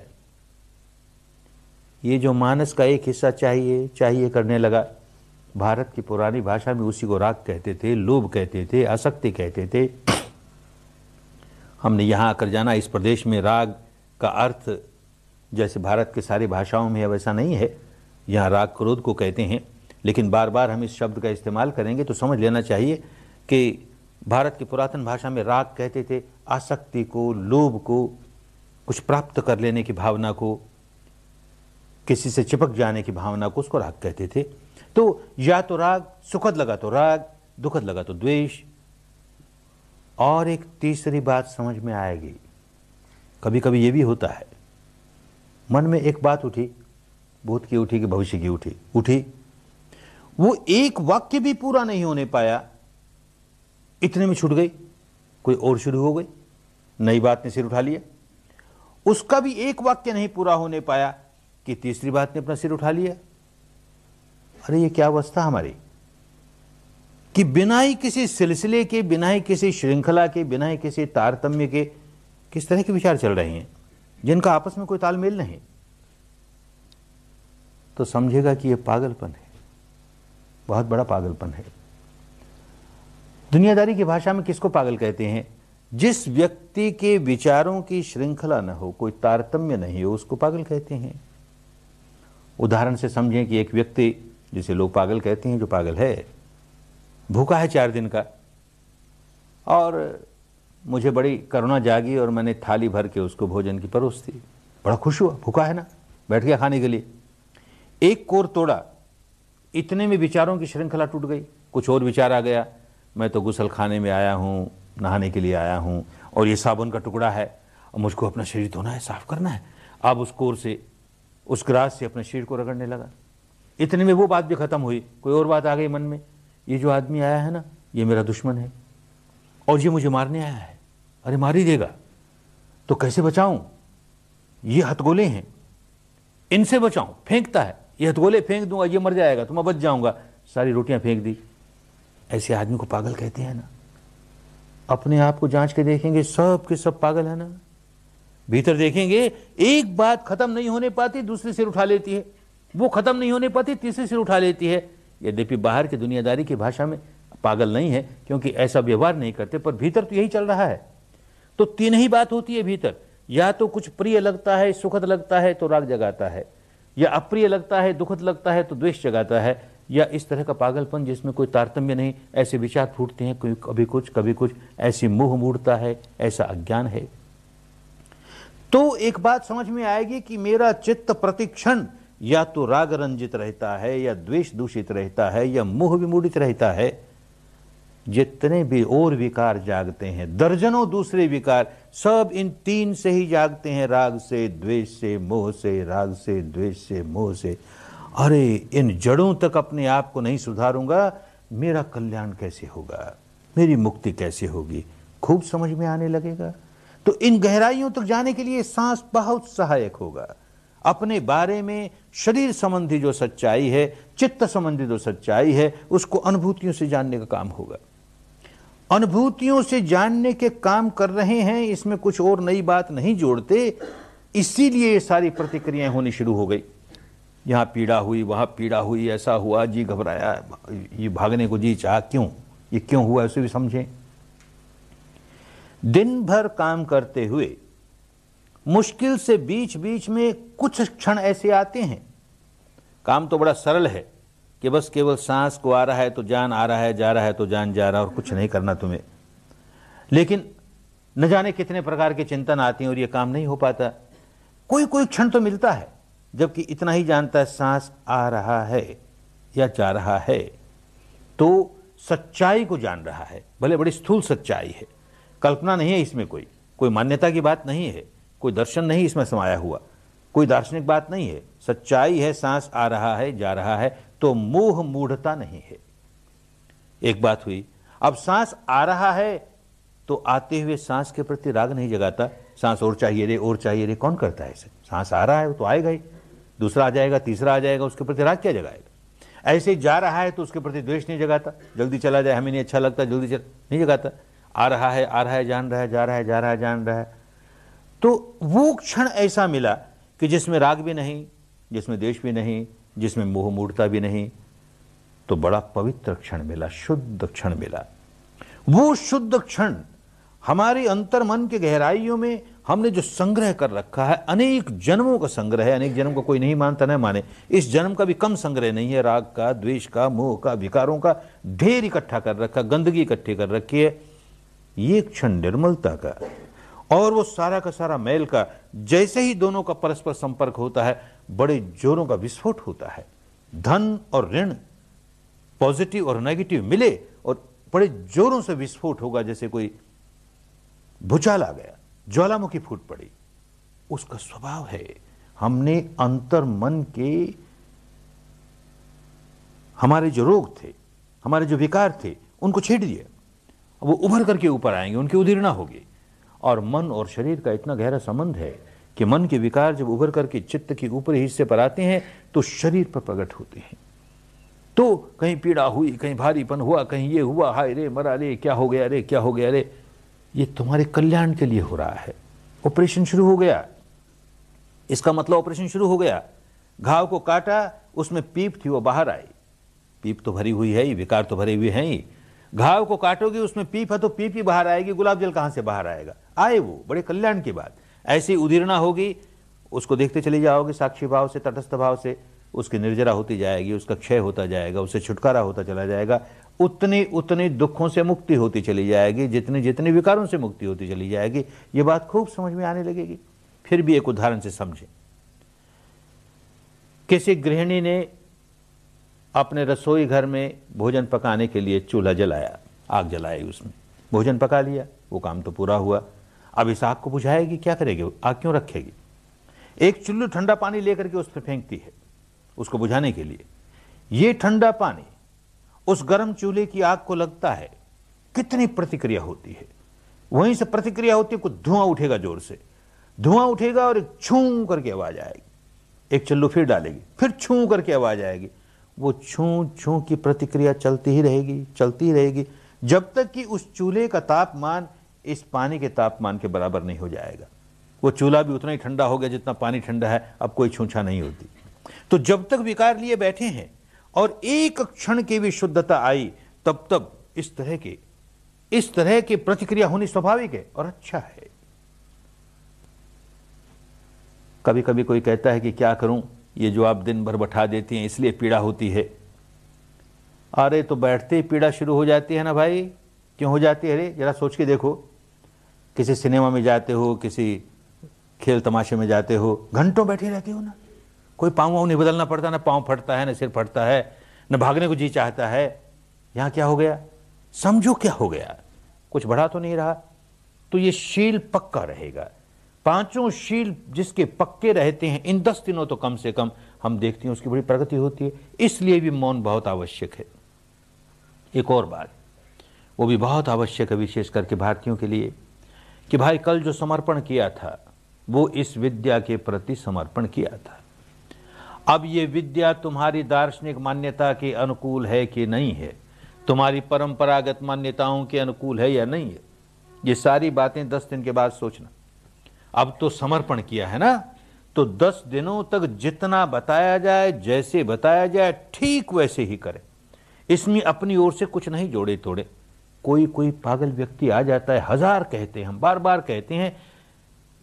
Speaker 1: ये जो मानस का एक हिस्सा चाहिए चाहिए करने लगा भारत की पुरानी भाषा में उसी को राग कहते थे लोभ कहते थे आसक्ति कहते थे हमने यहाँ आकर जाना इस प्रदेश में राग का अर्थ जैसे भारत के सारी भाषाओं में है वैसा नहीं है यहाँ राग क्रोध को कहते हैं लेकिन बार बार हम इस शब्द का इस्तेमाल करेंगे तो समझ लेना चाहिए कि भारत की पुरातन भाषा में राग कहते थे आसक्ति को लोभ को कुछ प्राप्त कर लेने की भावना को किसी से चिपक जाने की भावना को उसको राग कहते थे तो या तो राग सुखद लगा तो राग दुखद लगा तो द्वेष और एक तीसरी बात समझ में आएगी कभी कभी ये भी होता है मन में एक बात उठी भूत की उठी कि भविष्य की उठी उठी वो एक वाक्य भी पूरा नहीं होने पाया इतने में छूट गई कोई और शुरू हो गई नई बात ने सिर उठा लिया उसका भी एक वाक्य नहीं पूरा होने पाया कि तीसरी बात ने अपना सिर उठा लिया अरे ये क्या अवस्था हमारी कि बिना ही किसी सिलसिले के बिना ही किसी श्रृंखला के बिना ही किसी तारतम्य के किस तरह के विचार चल रहे हैं जिनका आपस में कोई तालमेल नहीं तो समझेगा कि यह पागलपन है बहुत बड़ा पागलपन है दुनियादारी की भाषा में किसको पागल कहते हैं जिस व्यक्ति के विचारों की श्रृंखला न हो कोई तारतम्य नहीं हो उसको पागल कहते हैं उदाहरण से समझें कि एक व्यक्ति जिसे लोग पागल कहते हैं जो पागल है भूखा है चार दिन का और मुझे बड़ी करुणा जागी और मैंने थाली भर के उसको भोजन की परोस दी बड़ा खुश हुआ भूखा है ना बैठ गया खाने के लिए एक कोर तोड़ा इतने में विचारों की श्रृंखला टूट गई कुछ और विचार आ गया मैं तो गुसल खाने में आया हूँ नहाने के लिए आया हूँ और ये साबुन का टुकड़ा है और मुझको अपना शरीर धोना है साफ करना है अब उस कोर से उस ग्रास से अपने शरीर को रगड़ने लगा इतने में वो बात भी ख़त्म हुई कोई और बात आ गई मन में ये जो आदमी आया है ना ये मेरा दुश्मन है और ये मुझे मारने आया है अरे मार ही देगा तो कैसे बचाऊं ये हथगोले हैं इनसे बचाऊं फेंकता है ये हथगोले फेंक दूंगा ये मर जाएगा तो मैं बच जाऊंगा सारी रोटियां फेंक दी ऐसे आदमी को पागल कहते हैं ना अपने आप को जांच के देखेंगे सब के सब पागल है ना भीतर देखेंगे एक बात खत्म नहीं होने पाती दूसरी सिर उठा लेती है वो खत्म नहीं होने पाती तीसरी सिर उठा लेती है यद्यपि बाहर की दुनियादारी की भाषा में पागल नहीं है क्योंकि ऐसा व्यवहार नहीं करते पर भीतर तो यही चल रहा है तो तीन ही बात होती है भीतर या तो कुछ प्रिय लगता है सुखद लगता है तो राग जगाता है या अप्रिय लगता है दुखद लगता है तो द्वेष जगाता है या इस तरह का पागलपन जिसमें कोई तारतम्य नहीं ऐसे विचार फूटते हैं कभी कुछ कभी कुछ ऐसी मोह मूड़ता है ऐसा अज्ञान है तो एक बात समझ में आएगी कि मेरा चित्त प्रतिक्षण या तो राग रंजित रहता है या द्वेष दूषित रहता है या मोह विमूडित रहता है जितने भी और विकार जागते हैं दर्जनों दूसरे विकार सब इन तीन से ही जागते हैं राग से द्वेष से मोह से राग से द्वेष से मोह से अरे इन जड़ों तक अपने आप को नहीं सुधारूंगा मेरा कल्याण कैसे होगा मेरी मुक्ति कैसे होगी खूब समझ में आने लगेगा तो इन गहराइयों तक जाने के लिए सांस बहुत सहायक होगा अपने बारे में शरीर संबंधी जो सच्चाई है चित्त संबंधी जो सच्चाई है उसको अनुभूतियों से जानने का काम होगा अनुभूतियों से जानने के काम कर रहे हैं इसमें कुछ और नई बात नहीं जोड़ते इसीलिए ये सारी प्रतिक्रियाएं होनी शुरू हो गई यहां पीड़ा हुई वहां पीड़ा हुई ऐसा हुआ जी घबराया ये भागने को जी चाह क्यों ये क्यों हुआ उसे भी समझें दिन भर काम करते हुए मुश्किल से बीच बीच में कुछ क्षण ऐसे आते हैं काम तो बड़ा सरल है कि बस केवल सांस को आ रहा है तो जान आ रहा है जा रहा है तो जान जा रहा है और कुछ नहीं करना तुम्हें लेकिन न जाने कितने प्रकार के चिंतन आते हैं और ये काम नहीं हो पाता कोई कोई क्षण तो मिलता है जबकि इतना ही जानता है सांस आ रहा है या जा रहा है तो सच्चाई को जान रहा है भले बड़ी स्थूल सच्चाई है कल्पना नहीं है इसमें कोई कोई मान्यता की बात नहीं है कोई दर्शन नहीं इसमें समाया हुआ कोई दार्शनिक बात नहीं है सच्चाई है सांस आ रहा है जा रहा है तो मोह मूढ़ता नहीं है एक बात हुई अब सांस आ रहा है तो आते हुए सांस के प्रति राग नहीं जगाता सांस और चाहिए रे और चाहिए रे कौन करता है इसे सांस आ रहा है वो तो आएगा ही दूसरा आ जाएगा तीसरा आ जाएगा उसके प्रति राग क्या जगाएगा ऐसे जा रहा है तो उसके प्रति द्वेष नहीं जगाता जल्दी चला जाए हमें नहीं अच्छा लगता जल्दी चल नहीं जगाता आ रहा है आ रहा है जान रहा है जा रहा है जा रहा है जान रहा है तो वो क्षण ऐसा मिला कि जिसमें राग भी नहीं जिसमें देश भी नहीं जिसमें मोह मूर्ता भी नहीं तो बड़ा पवित्र क्षण मिला शुद्ध क्षण मिला वो शुद्ध क्षण हमारी अंतर मन की गहराइयों में हमने जो संग्रह कर रखा है अनेक जन्मों का संग्रह है अनेक जन्म को कोई नहीं मानता न माने इस जन्म का भी कम संग्रह नहीं है राग का द्वेष का मोह का विकारों का ढेर इकट्ठा कर रखा गंदगी इकट्ठी कर रखी है ये क्षण निर्मलता का और वो सारा का सारा मैल का जैसे ही दोनों का परस्पर संपर्क होता है बड़े जोरों का विस्फोट होता है धन और ऋण पॉजिटिव और नेगेटिव मिले और बड़े जोरों से विस्फोट होगा जैसे कोई भूचाल आ गया ज्वालामुखी फूट पड़ी उसका स्वभाव है हमने अंतर मन के हमारे जो रोग थे हमारे जो विकार थे उनको छेड़ दिया वो उभर करके ऊपर आएंगे उनकी उदीर्णा होगी और मन और शरीर का इतना गहरा संबंध है कि मन के विकार जब उभर करके चित्त के ऊपरी हिस्से पर आते हैं तो शरीर पर प्रकट होते हैं तो कहीं पीड़ा हुई कहीं भारीपन हुआ कहीं ये हुआ हाय रे मरा रे क्या हो गया रे क्या हो गया रे ये तुम्हारे कल्याण के लिए हो रहा है ऑपरेशन शुरू हो गया इसका मतलब ऑपरेशन शुरू हो गया घाव को काटा उसमें पीप थी वो बाहर आई पीप तो भरी हुई है ही विकार तो भरे हुए हैं ही घाव को काटोगे उसमें पीप है तो पीप ही बाहर आएगी गुलाब जल कहाँ से बाहर आएगा आए वो बड़े कल्याण की बात ऐसी उदीर्णा होगी उसको देखते चले जाओगे साक्षी भाव से तटस्थ भाव से उसकी निर्जरा होती जाएगी उसका क्षय होता जाएगा उससे छुटकारा होता चला जाएगा उतनी उतनी दुखों से मुक्ति होती चली जाएगी जितनी जितनी विकारों से मुक्ति होती चली जाएगी ये बात खूब समझ में आने लगेगी फिर भी एक उदाहरण से समझें किसी गृहिणी ने अपने रसोई घर में भोजन पकाने के लिए चूल्हा जलाया आग जलाई उसमें भोजन पका लिया वो काम तो पूरा हुआ अब इस आग को बुझाएगी क्या करेगी आग क्यों रखेगी एक चुल्लू ठंडा पानी लेकर के उस पर फेंकती है उसको बुझाने के लिए ये ठंडा पानी उस गर्म चूल्हे की आग को लगता है कितनी प्रतिक्रिया होती है वहीं से प्रतिक्रिया होती है कुछ धुआं उठेगा जोर से धुआं उठेगा और एक छू करके आवाज आएगी एक चुल्लू फिर डालेगी फिर छू करके आवाज आएगी वो छू छू की प्रतिक्रिया चलती ही रहेगी चलती ही रहेगी जब तक कि उस चूल्हे का तापमान इस पानी के तापमान के बराबर नहीं हो जाएगा वो चूल्हा भी उतना ही ठंडा हो गया जितना पानी ठंडा है अब कोई छूछा नहीं होती तो जब तक विकार लिए बैठे हैं और एक क्षण की भी शुद्धता आई तब तब इस तरह के इस तरह की प्रतिक्रिया होनी स्वाभाविक है और अच्छा है कभी कभी कोई कहता है कि क्या करूं ये जो आप दिन भर बैठा देती हैं इसलिए पीड़ा होती है अरे तो बैठते ही पीड़ा शुरू हो जाती है ना भाई क्यों हो जाती है अरे ज़रा सोच के देखो किसी सिनेमा में जाते हो किसी खेल तमाशे में जाते हो घंटों बैठी रहती हो ना कोई पाँव वाँव नहीं बदलना पड़ता ना पाँव फटता है ना सिर फटता है ना भागने को जी चाहता है यहाँ क्या हो गया समझो क्या हो गया कुछ बढ़ा तो नहीं रहा तो ये शील पक्का रहेगा पांचों शील जिसके पक्के रहते हैं इन दस दिनों तो कम से कम हम देखते हैं उसकी बड़ी प्रगति होती है इसलिए भी मौन बहुत आवश्यक है एक और बात वो भी बहुत आवश्यक है विशेष करके भारतीयों के लिए कि भाई कल जो समर्पण किया था वो इस विद्या के प्रति समर्पण किया था अब ये विद्या तुम्हारी दार्शनिक मान्यता के अनुकूल है कि नहीं है तुम्हारी परंपरागत मान्यताओं के अनुकूल है या नहीं है ये सारी बातें दस दिन के बाद सोचना अब तो समर्पण किया है ना तो दस दिनों तक जितना बताया जाए जैसे बताया जाए ठीक वैसे ही करें इसमें अपनी ओर से कुछ नहीं जोड़े तोड़े कोई कोई पागल व्यक्ति आ जाता है हजार कहते हैं हम बार बार कहते हैं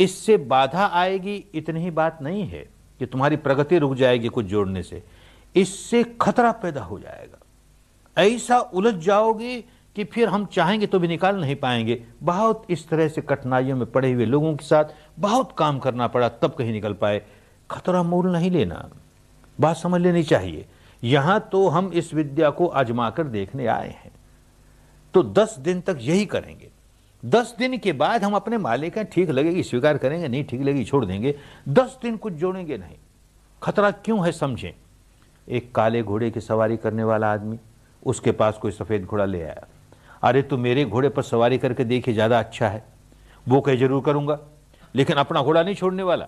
Speaker 1: इससे बाधा आएगी इतनी ही बात नहीं है कि तुम्हारी प्रगति रुक जाएगी कुछ जोड़ने से इससे खतरा पैदा हो जाएगा ऐसा उलझ जाओगे कि फिर हम चाहेंगे तो भी निकाल नहीं पाएंगे बहुत इस तरह से कठिनाइयों में पड़े हुए लोगों के साथ बहुत काम करना पड़ा तब कहीं निकल पाए खतरा मोल नहीं लेना बात समझ लेनी चाहिए यहां तो हम इस विद्या को आजमा कर देखने आए हैं तो दस दिन तक यही करेंगे दस दिन के बाद हम अपने मालिक हैं ठीक लगेगी स्वीकार करेंगे नहीं ठीक लगेगी छोड़ देंगे दस दिन कुछ जोड़ेंगे नहीं खतरा क्यों है समझें एक काले घोड़े की सवारी करने वाला आदमी उसके पास कोई सफ़ेद घोड़ा ले आया अरे तू मेरे घोड़े पर सवारी करके देखिए ज़्यादा अच्छा है वो कह जरूर करूँगा लेकिन अपना घोड़ा नहीं छोड़ने वाला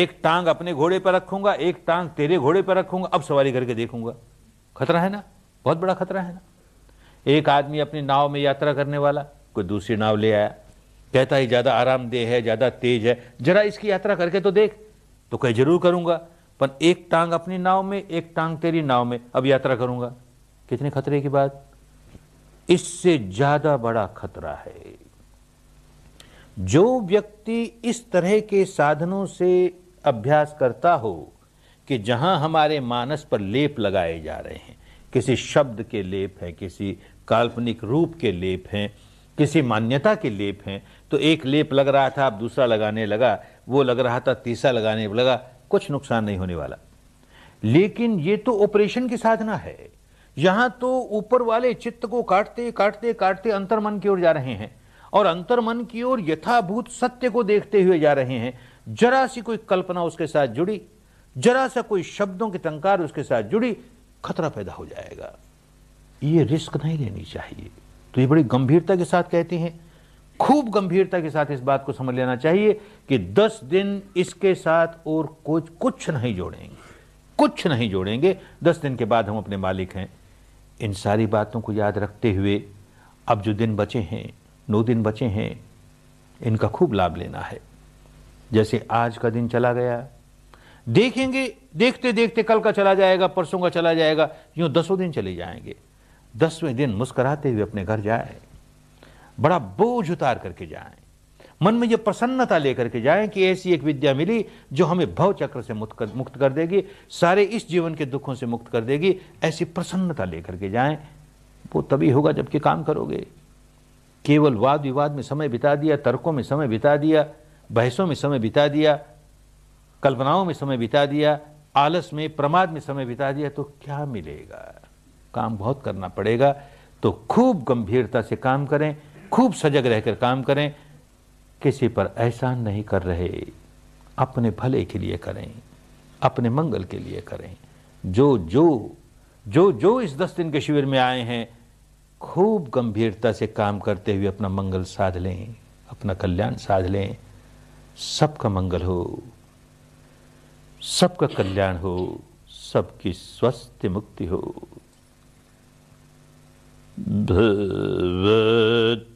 Speaker 1: एक टांग अपने घोड़े पर रखूंगा एक टांग तेरे घोड़े पर रखूंगा अब सवारी करके देखूंगा खतरा है ना बहुत बड़ा खतरा है ना एक आदमी अपनी नाव में यात्रा करने वाला कोई दूसरी नाव ले आया कहता है ज़्यादा आरामदेह है ज़्यादा तेज है जरा इसकी यात्रा करके तो देख तो कह जरूर करूँगा पर एक टांग अपनी नाव में एक टांग तेरी नाव में अब यात्रा करूँगा कितने खतरे की बात इससे ज्यादा बड़ा खतरा है जो व्यक्ति इस तरह के साधनों से अभ्यास करता हो कि जहां हमारे मानस पर लेप लगाए जा रहे हैं किसी शब्द के लेप हैं किसी काल्पनिक रूप के लेप हैं किसी मान्यता के लेप हैं तो एक लेप लग रहा था अब दूसरा लगाने लगा वो लग रहा था तीसरा लगाने लगा कुछ नुकसान नहीं होने वाला लेकिन ये तो ऑपरेशन की साधना है यहां तो ऊपर वाले चित्त को काटते काटते काटते अंतर्मन की ओर जा रहे हैं और अंतर्मन की ओर यथाभूत सत्य को देखते हुए जा रहे हैं जरा सी कोई कल्पना उसके साथ जुड़ी जरा सा कोई शब्दों की टंकार उसके साथ जुड़ी खतरा पैदा हो जाएगा ये रिस्क नहीं लेनी चाहिए तो ये बड़ी गंभीरता के साथ कहते हैं खूब गंभीरता के साथ इस बात को समझ लेना चाहिए कि दस दिन इसके साथ और कुछ कुछ नहीं जोड़ेंगे कुछ नहीं जोड़ेंगे दस दिन के बाद हम अपने मालिक हैं इन सारी बातों को याद रखते हुए अब जो दिन बचे हैं नौ दिन बचे हैं इनका खूब लाभ लेना है जैसे आज का दिन चला गया देखेंगे देखते देखते कल का चला जाएगा परसों का चला जाएगा यूँ दसों दिन चले जाएंगे दसवें दिन मुस्कराते हुए अपने घर जाए बड़ा बोझ उतार करके जाएं मन में ये प्रसन्नता लेकर के जाएं कि ऐसी एक विद्या मिली जो हमें भव चक्र से मुक्त कर मुक्त कर देगी सारे इस जीवन के दुखों से मुक्त कर देगी ऐसी प्रसन्नता लेकर के जाएं वो तभी होगा जबकि काम करोगे केवल वाद विवाद में समय बिता दिया तर्कों में समय बिता दिया बहसों में समय बिता दिया कल्पनाओं में समय बिता दिया आलस में प्रमाद में समय बिता दिया तो क्या मिलेगा काम बहुत करना पड़ेगा तो खूब गंभीरता से काम करें खूब सजग रहकर काम करें किसी पर एहसान नहीं कर रहे अपने भले के लिए करें अपने मंगल के लिए करें जो जो जो जो इस दस दिन के शिविर में आए हैं खूब गंभीरता से काम करते हुए अपना मंगल साध लें अपना कल्याण साध लें सबका मंगल हो सबका कल्याण हो सबकी स्वस्थ मुक्ति
Speaker 2: हो भ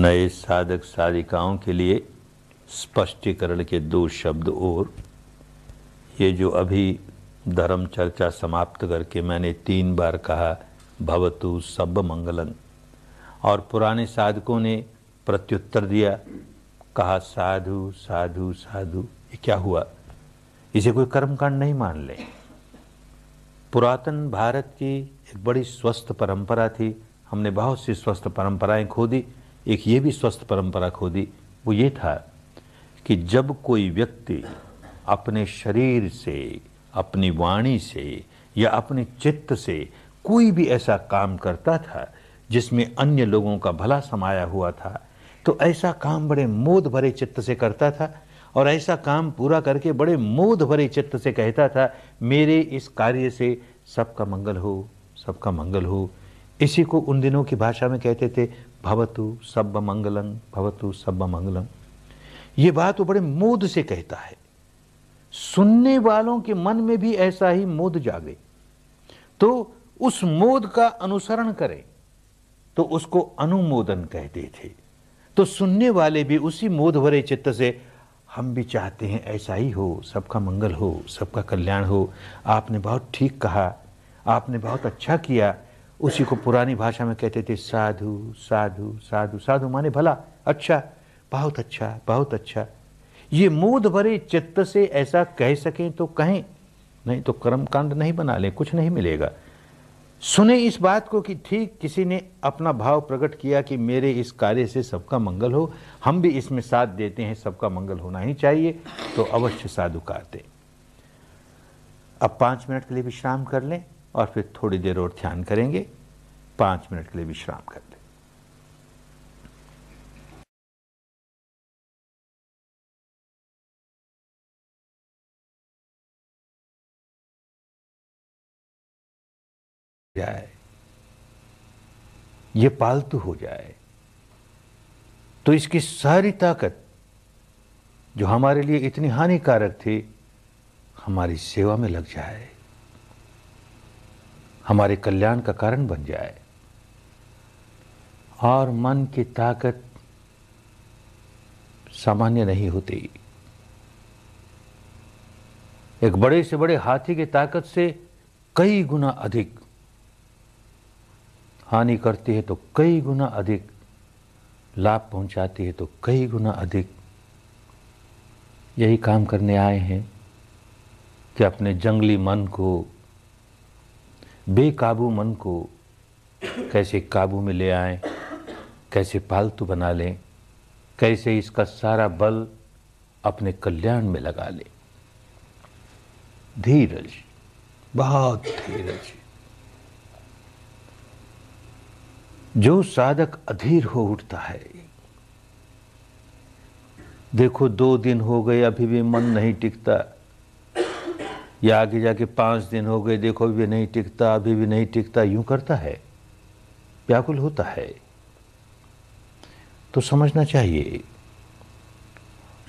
Speaker 1: नए साधक साधिकाओं के लिए स्पष्टीकरण के दो शब्द और ये जो अभी धर्म चर्चा समाप्त करके मैंने तीन बार कहा भवतु सब मंगलन और पुराने साधकों ने प्रत्युत्तर दिया कहा साधु साधु साधु ये क्या हुआ इसे कोई कर्मकांड नहीं मान ले पुरातन भारत की एक बड़ी स्वस्थ परंपरा थी हमने बहुत सी स्वस्थ परंपराएं खो दी एक ये भी स्वस्थ परंपरा खो दी वो ये था कि जब कोई व्यक्ति अपने शरीर से अपनी वाणी से या अपने चित्त से कोई भी ऐसा काम करता था जिसमें अन्य लोगों का भला समाया हुआ था तो ऐसा काम बड़े मोद भरे चित्त से करता था और ऐसा काम पूरा करके बड़े मोद भरे चित्त से कहता था मेरे इस कार्य से सबका मंगल हो सबका मंगल हो इसी को उन दिनों की भाषा में कहते थे भवतु सब मंगलम भवतु सब मंगलम ये बात वो बड़े मोद से कहता है सुनने वालों के मन में भी ऐसा ही मोद जागे तो उस मोद का अनुसरण करें तो उसको अनुमोदन कहते थे तो सुनने वाले भी उसी मोद भरे चित्त से हम भी चाहते हैं ऐसा ही हो सबका मंगल हो सबका कल्याण हो आपने बहुत ठीक कहा आपने बहुत अच्छा किया उसी को पुरानी भाषा में कहते थे साधु साधु साधु साधु माने भला अच्छा बहुत अच्छा बहुत अच्छा ये मूद भरे चित्त से ऐसा कह सकें तो कहें नहीं तो कर्म कांड नहीं बना लें कुछ नहीं मिलेगा सुने इस बात को कि ठीक किसी ने अपना भाव प्रकट किया कि मेरे इस कार्य से सबका मंगल हो हम भी इसमें साथ देते हैं सबका मंगल होना ही चाहिए तो अवश्य साधु कहते अब पाँच मिनट के लिए विश्राम कर लें और फिर थोड़ी देर और ध्यान करेंगे पांच मिनट के लिए विश्राम कर लें जाए ये पालतू हो जाए तो इसकी सारी ताकत जो हमारे लिए इतनी हानिकारक थी हमारी सेवा में लग जाए हमारे कल्याण का कारण बन जाए और मन की ताकत सामान्य नहीं होती एक बड़े से बड़े हाथी की ताकत से कई गुना अधिक हानि करती है तो कई गुना अधिक लाभ पहुंचाती है तो कई गुना अधिक यही काम करने आए हैं कि अपने जंगली मन को बेकाबू मन को कैसे काबू में ले आए कैसे पालतू बना लें कैसे इसका सारा बल अपने कल्याण में लगा लें धीरज बहुत धीरज जो साधक अधीर हो उठता है देखो दो दिन हो गए अभी भी मन नहीं टिकता या आगे जाके पांच दिन हो गए देखो अभी भी नहीं टिकता अभी भी नहीं टिकता यूं करता है व्याकुल होता है तो समझना चाहिए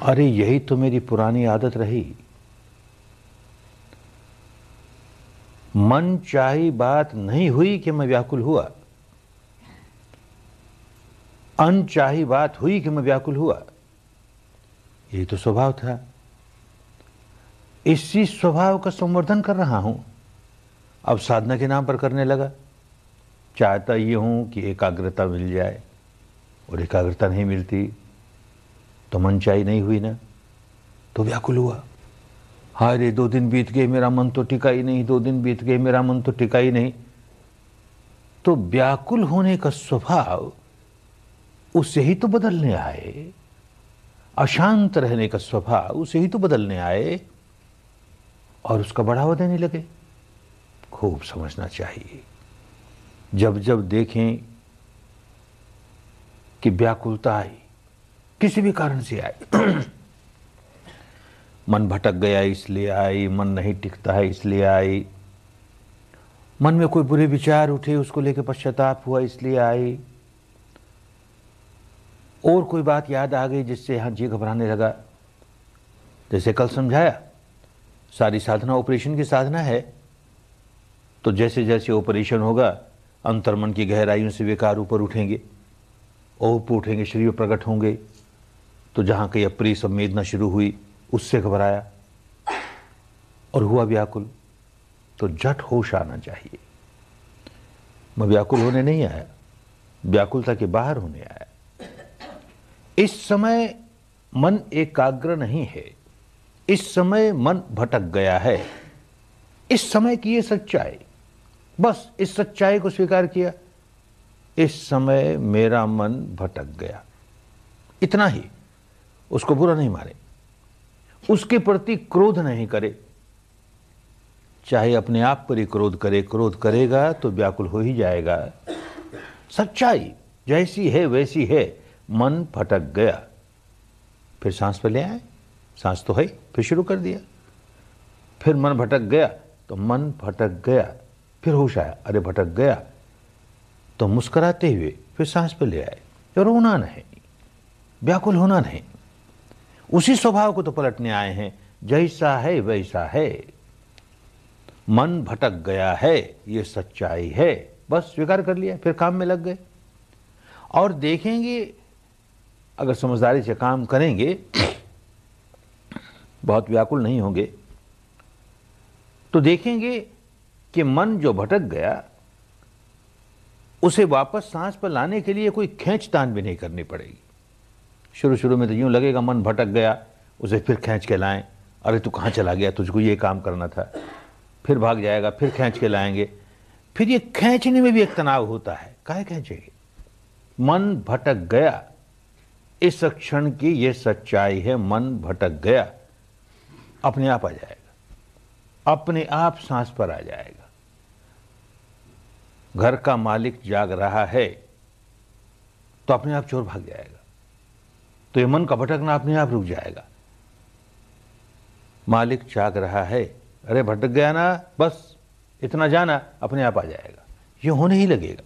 Speaker 1: अरे यही तो मेरी पुरानी आदत रही मन चाही बात नहीं हुई कि मैं व्याकुल हुआ अनचाही बात हुई कि मैं व्याकुल हुआ यही तो स्वभाव था इसी स्वभाव का संवर्धन कर रहा हूं अब साधना के नाम पर करने लगा चाहता ये हूं कि एकाग्रता मिल जाए और एकाग्रता नहीं मिलती तो मनचाही नहीं हुई ना तो व्याकुल हुआ हाँ रे दो दिन बीत गए मेरा मन तो टिका ही नहीं दो दिन बीत गए मेरा मन तो टिका ही नहीं तो व्याकुल होने का स्वभाव उसे ही तो बदलने आए अशांत रहने का स्वभाव उसे ही तो बदलने आए और उसका बढ़ावा देने लगे खूब समझना चाहिए जब जब देखें कि व्याकुलता आई किसी भी कारण से आई मन भटक गया इसलिए आई मन नहीं टिकता है इसलिए आई मन में कोई बुरे विचार उठे उसको लेकर पश्चाताप हुआ इसलिए आई और कोई बात याद आ गई जिससे यहां जी घबराने लगा जैसे कल समझाया सारी साधना ऑपरेशन की साधना है तो जैसे जैसे ऑपरेशन होगा अंतर्मन की गहराइयों से विकार ऊपर उठेंगे ऊपर उठेंगे शरीर प्रकट होंगे तो जहां कहीं अप्रिय संवेदना शुरू हुई उससे घबराया और हुआ व्याकुल तो झट होश आना चाहिए मैं व्याकुल होने नहीं आया व्याकुलता के बाहर होने आया इस समय मन एकाग्र नहीं है इस समय मन भटक गया है इस समय की यह सच्चाई बस इस सच्चाई को स्वीकार किया इस समय मेरा मन भटक गया इतना ही उसको बुरा नहीं मारे उसके प्रति क्रोध नहीं करे चाहे अपने आप पर ही क्रोध करे क्रोध करेगा तो व्याकुल हो ही जाएगा सच्चाई जैसी है वैसी है मन भटक गया फिर सांस पर ले आए सांस तो है फिर शुरू कर दिया फिर मन भटक गया तो मन भटक गया फिर होश आया अरे भटक गया तो मुस्कराते हुए फिर सांस पर ले आए तो रोना नहीं व्याकुल होना नहीं उसी स्वभाव को तो पलटने आए हैं जैसा है वैसा है मन भटक गया है ये सच्चाई है बस स्वीकार कर लिया फिर काम में लग गए और देखेंगे अगर समझदारी से काम करेंगे बहुत व्याकुल नहीं होंगे तो देखेंगे कि मन जो भटक गया उसे वापस सांस पर लाने के लिए कोई खींचतान भी नहीं करनी पड़ेगी शुरू शुरू में तो यूं लगेगा मन भटक गया उसे फिर खींच के लाएं अरे तू कहाँ चला गया तुझको ये काम करना था फिर भाग जाएगा फिर खींच के लाएंगे फिर ये खींचने में भी एक तनाव होता है काहे खींचेंगे मन भटक गया इस क्षण की ये सच्चाई है मन भटक गया अपने आप आ जाएगा अपने आप सांस पर आ जाएगा घर का मालिक जाग रहा है तो अपने आप चोर भाग जाएगा तो ये मन का भटकना अपने आप रुक जाएगा मालिक जाग रहा है अरे भटक गया ना बस इतना जाना अपने आप आ जाएगा ये होने ही लगेगा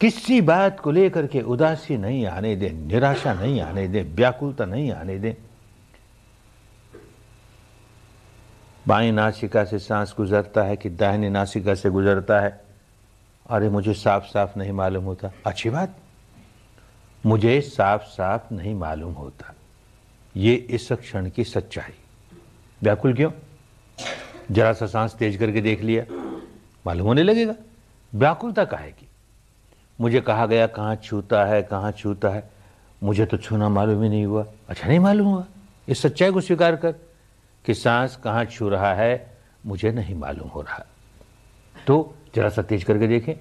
Speaker 1: किसी बात को लेकर के उदासी नहीं आने दें निराशा नहीं आने दें व्याकुलता नहीं आने दें बाई नासिका से सांस गुजरता है कि दाहिनी नासिका से गुजरता है अरे मुझे साफ साफ नहीं मालूम होता अच्छी बात मुझे साफ साफ नहीं मालूम होता ये इस क्षण की सच्चाई व्याकुल क्यों जरा सा सांस तेज करके देख लिया मालूम होने लगेगा व्याकुलता कहेगी मुझे कहा गया कहाँ छूता है कहाँ छूता है मुझे तो छूना मालूम ही नहीं हुआ अच्छा नहीं मालूम हुआ इस सच्चाई को स्वीकार कर कि सांस कहाँ छू रहा है मुझे नहीं मालूम हो रहा तो जरा सा तेज करके देखें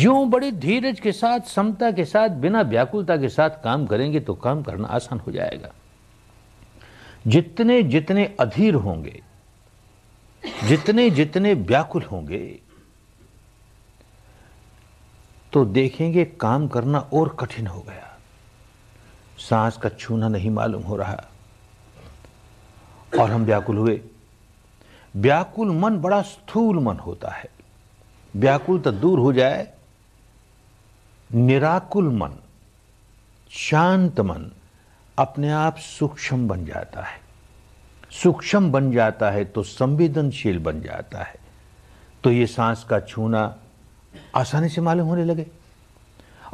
Speaker 1: यूं बड़े धीरज के साथ समता के साथ बिना व्याकुलता के साथ काम करेंगे तो काम करना आसान हो जाएगा जितने जितने अधीर होंगे जितने जितने व्याकुल होंगे तो देखेंगे काम करना और कठिन हो गया सांस का छूना नहीं मालूम हो रहा और हम व्याकुल हुए व्याकुल मन बड़ा स्थूल मन होता है व्याकुल तो दूर हो जाए निराकुल मन शांत मन अपने आप सूक्ष्म बन जाता है सूक्ष्म बन जाता है तो संवेदनशील बन जाता है तो ये सांस का छूना आसानी से मालूम होने लगे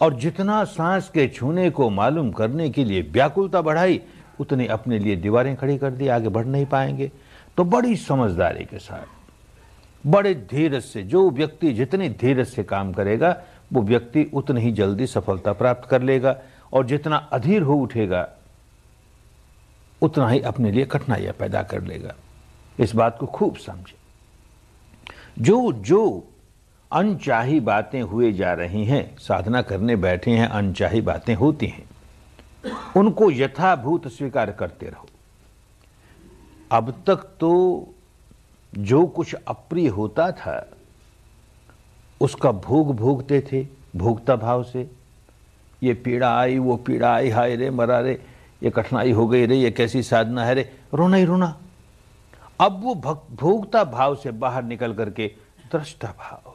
Speaker 1: और जितना सांस के छूने को मालूम करने के लिए व्याकुलता बढ़ाई उतने अपने लिए दीवारें खड़ी कर दी आगे बढ़ नहीं पाएंगे तो बड़ी समझदारी के साथ बड़े धीरज से जो व्यक्ति जितनी धीरज से काम करेगा वो व्यक्ति उतनी ही जल्दी सफलता प्राप्त कर लेगा और जितना अधीर हो उठेगा उतना ही अपने लिए कठिनाइयां पैदा कर लेगा इस बात को खूब समझे जो जो अनचाही बातें हुए जा रही हैं साधना करने बैठे हैं अनचाही बातें होती हैं उनको यथाभूत स्वीकार करते रहो अब तक तो जो कुछ अप्रिय होता था उसका भोग भोगते थे भोगता भाव से ये पीड़ा आई वो पीड़ा आई हाय रे मरा रे ये कठिनाई हो गई रे ये कैसी साधना है रे रोना ही रोना अब वो भोगता भाव से बाहर निकल करके दृष्टा भाव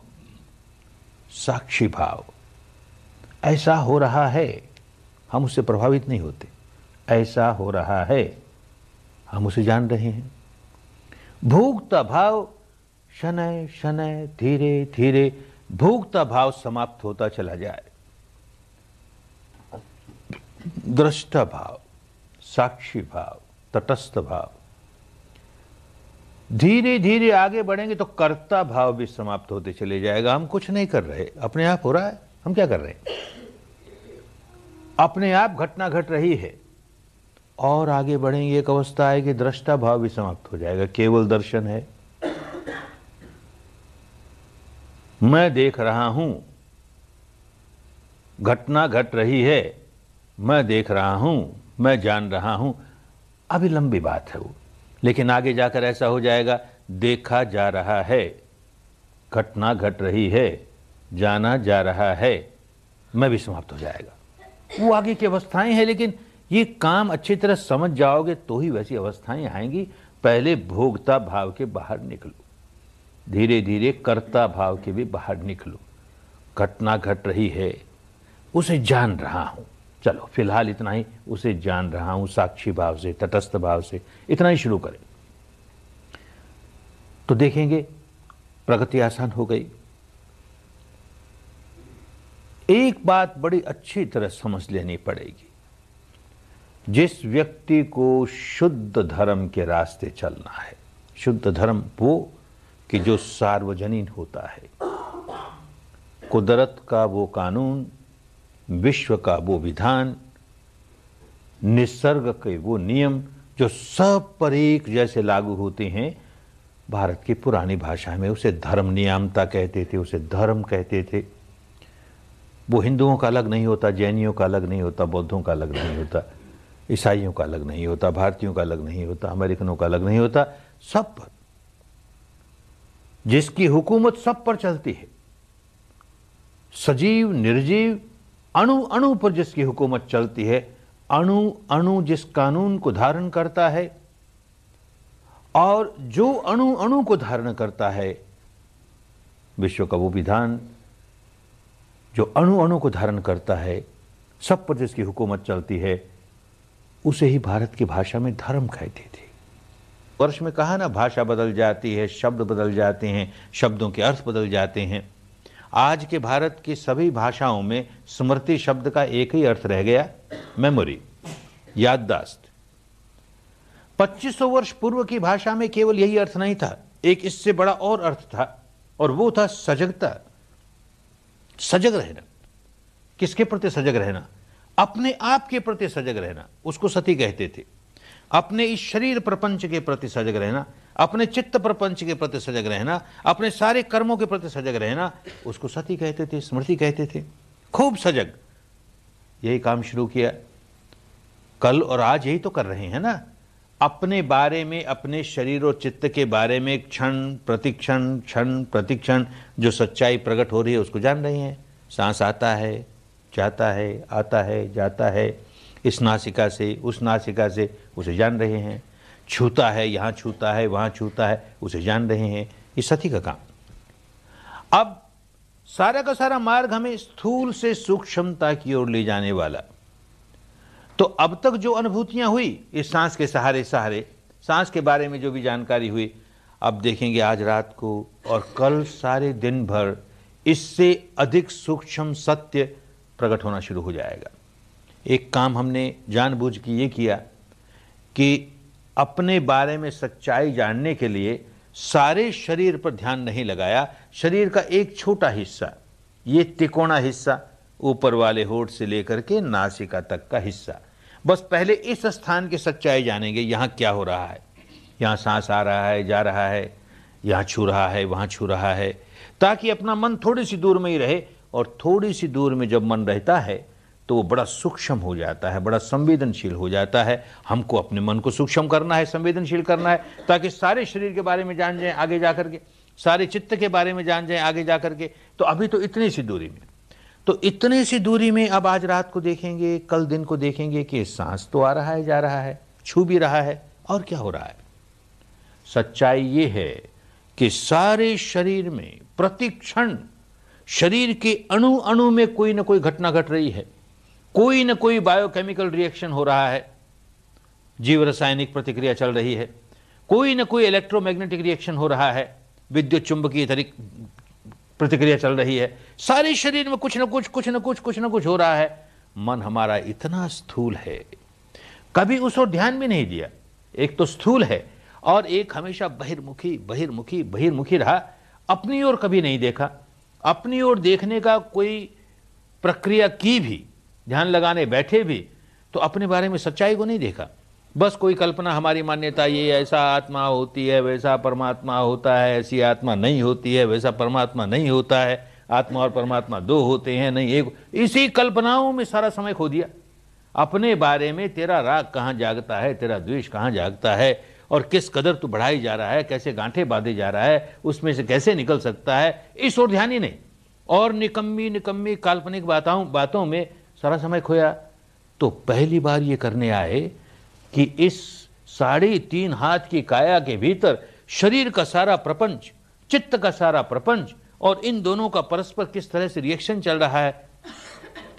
Speaker 1: साक्षी भाव ऐसा हो रहा है हम उससे प्रभावित नहीं होते ऐसा हो रहा है हम उसे जान रहे हैं भूखता भाव शनय शनय धीरे धीरे भूखता भाव समाप्त होता चला जाए दृष्टा भाव साक्षी भाव तटस्थ भाव धीरे धीरे आगे बढ़ेंगे तो कर्ता भाव भी समाप्त होते चले जाएगा हम कुछ नहीं कर रहे अपने आप हो रहा है हम क्या कर रहे हैं अपने आप घटना घट रही है और आगे बढ़ेंगे एक अवस्था है कि दृष्टा भाव भी समाप्त हो जाएगा केवल दर्शन है मैं देख रहा हूं घटना घट रही है मैं देख रहा हूं मैं जान रहा हूं अभी लंबी बात है वो लेकिन आगे जाकर ऐसा हो जाएगा देखा जा रहा है घटना घट रही है जाना जा रहा है मैं भी समाप्त हो जाएगा वो आगे की अवस्थाएं हैं लेकिन ये काम अच्छी तरह समझ जाओगे तो ही वैसी अवस्थाएं आएंगी पहले भोगता भाव के बाहर निकलो धीरे धीरे कर्ता भाव के भी बाहर निकलो घटना घट गट रही है उसे जान रहा हूं चलो फिलहाल इतना ही उसे जान रहा हूं साक्षी भाव से तटस्थ भाव से इतना ही शुरू करें तो देखेंगे प्रगति आसान हो गई एक बात बड़ी अच्छी तरह समझ लेनी पड़ेगी जिस व्यक्ति को शुद्ध धर्म के रास्ते चलना है शुद्ध धर्म वो कि जो सार्वजनिक होता है कुदरत का वो कानून विश्व का वो विधान निसर्ग के वो नियम जो सब पर एक जैसे लागू होते हैं भारत की पुरानी भाषा में उसे धर्म नियामता कहते थे उसे धर्म कहते थे वो हिंदुओं का अलग नहीं होता जैनियों का अलग नहीं होता बौद्धों का अलग नहीं होता ईसाइयों का अलग नहीं होता भारतीयों का अलग नहीं होता अमेरिकनों का अलग नहीं होता सब पर जिसकी हुकूमत सब पर चलती है सजीव निर्जीव अणु अणु पर जिसकी हुकूमत चलती है अणु अणु जिस कानून को धारण करता है और जो अणु अणु को धारण करता है विश्व का वो विधान जो अणु अणु को धारण करता है सब पर की हुकूमत चलती है उसे ही भारत की भाषा में धर्म कहते थे वर्ष में कहा ना भाषा बदल जाती है शब्द बदल जाते हैं शब्दों के अर्थ बदल जाते हैं आज के भारत की सभी भाषाओं में स्मृति शब्द का एक ही अर्थ रह गया मेमोरी याददाश्त 2500 वर्ष पूर्व की भाषा में केवल यही अर्थ नहीं था एक इससे बड़ा और अर्थ था और वो था सजगता सजग रहना किसके प्रति सजग रहना अपने आप के प्रति सजग रहना उसको सती कहते थे अपने इस शरीर प्रपंच के प्रति सजग रहना अपने चित्त प्रपंच के प्रति सजग रहना अपने सारे कर्मों के प्रति सजग रहना उसको सती कहते थे स्मृति कहते थे खूब सजग यही काम शुरू किया कल और आज यही तो कर रहे हैं ना अपने बारे में अपने शरीर और चित्त के बारे में क्षण प्रतिक्षण क्षण प्रतिक्षण जो सच्चाई प्रकट हो रही है उसको जान रहे हैं सांस आता है जाता है आता है जाता है इस नासिका से उस नासिका से उसे जान रहे हैं छूता है यहाँ छूता है वहाँ छूता है उसे जान रहे हैं ये सती का काम अब सारा का सारा मार्ग हमें स्थूल से सूक्ष्मता की ओर ले जाने वाला तो अब तक जो अनुभूतियां हुई ये सांस के सहारे सहारे सांस के बारे में जो भी जानकारी हुई अब देखेंगे आज रात को और कल सारे दिन भर इससे अधिक सूक्ष्म सत्य प्रकट होना शुरू हो जाएगा एक काम हमने जानबूझ के ये किया कि अपने बारे में सच्चाई जानने के लिए सारे शरीर पर ध्यान नहीं लगाया शरीर का एक छोटा हिस्सा ये तिकोणा हिस्सा ऊपर वाले होठ से लेकर के नासिका तक का हिस्सा बस पहले इस स्थान की सच्चाई जानेंगे यहाँ क्या हो रहा है यहाँ सांस आ रहा है जा रहा है यहाँ छू रहा है वहाँ छू रहा है ताकि अपना मन थोड़ी सी दूर में ही रहे और थोड़ी सी दूर में जब मन रहता है तो वो बड़ा सूक्ष्म हो जाता है बड़ा संवेदनशील हो जाता है हमको अपने मन को सूक्ष्म करना है संवेदनशील करना है ताकि सारे शरीर के बारे में जान जाएं आगे जा के सारे चित्त के बारे में जान जाएं आगे जा के तो अभी तो इतनी सी दूरी में तो इतने सी दूरी में अब आज रात को देखेंगे कल दिन को देखेंगे कि सांस तो आ रहा है जा रहा है छू भी रहा है और क्या हो रहा है सच्चाई ये है कि सारे शरीर में प्रतिक्षण शरीर के अणु अणु में कोई ना कोई घटना घट रही है कोई ना कोई बायोकेमिकल रिएक्शन हो रहा है जीव रासायनिक प्रतिक्रिया चल रही है कोई ना कोई इलेक्ट्रोमैग्नेटिक रिएक्शन हो रहा है विद्युत चुंबकीय प्रतिक्रिया चल रही है सारे शरीर में कुछ ना कुछ कुछ न कुछ कुछ न कुछ हो रहा है मन हमारा इतना स्थूल है कभी उस ओर ध्यान भी नहीं दिया एक तो स्थूल है और एक हमेशा बहिर्मुखी बहिर्मुखी बहिर्मुखी रहा अपनी ओर कभी नहीं देखा अपनी ओर देखने का कोई प्रक्रिया की भी ध्यान लगाने बैठे भी तो अपने बारे में सच्चाई को नहीं देखा बस कोई कल्पना हमारी मान्यता ये ऐसा आत्मा होती है वैसा परमात्मा होता है ऐसी आत्मा नहीं होती है वैसा परमात्मा नहीं होता है आत्मा और परमात्मा दो होते हैं नहीं एक इसी कल्पनाओं में सारा समय खो दिया अपने बारे में तेरा राग कहाँ जागता है तेरा द्वेष कहाँ जागता है और किस कदर तू बढ़ाई जा रहा है कैसे गांठे बांधे जा रहा है उसमें से कैसे निकल सकता है इस और ध्यान ही नहीं और निकम्मी निकम्मी काल्पनिक बातों बातों में सारा समय खोया तो पहली बार ये करने आए कि इस साढ़े तीन हाथ की काया के भीतर शरीर का सारा प्रपंच चित्त का सारा प्रपंच और इन दोनों का परस्पर किस तरह से रिएक्शन चल रहा है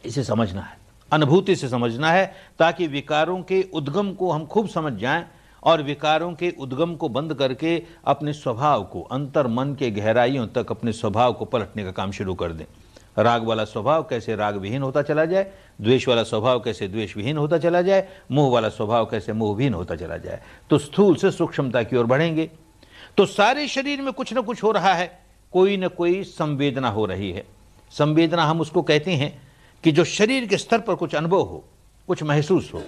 Speaker 1: इसे समझना है अनुभूति से समझना है ताकि विकारों के उद्गम को हम खूब समझ जाएं और विकारों के उद्गम को बंद करके अपने स्वभाव को अंतर मन के गहराइयों तक अपने स्वभाव को पलटने का काम शुरू कर दें राग वाला स्वभाव कैसे राग विहीन होता चला जाए द्वेष वाला स्वभाव कैसे द्वेष विहीन होता चला जाए मोह वाला स्वभाव कैसे मोहविहीन होता चला जाए तो स्थूल से सूक्ष्मता की ओर बढ़ेंगे तो सारे शरीर में कुछ ना कुछ हो रहा है कोई ना कोई संवेदना हो रही है संवेदना हम उसको कहते हैं कि जो शरीर के स्तर पर कुछ अनुभव हो कुछ महसूस हो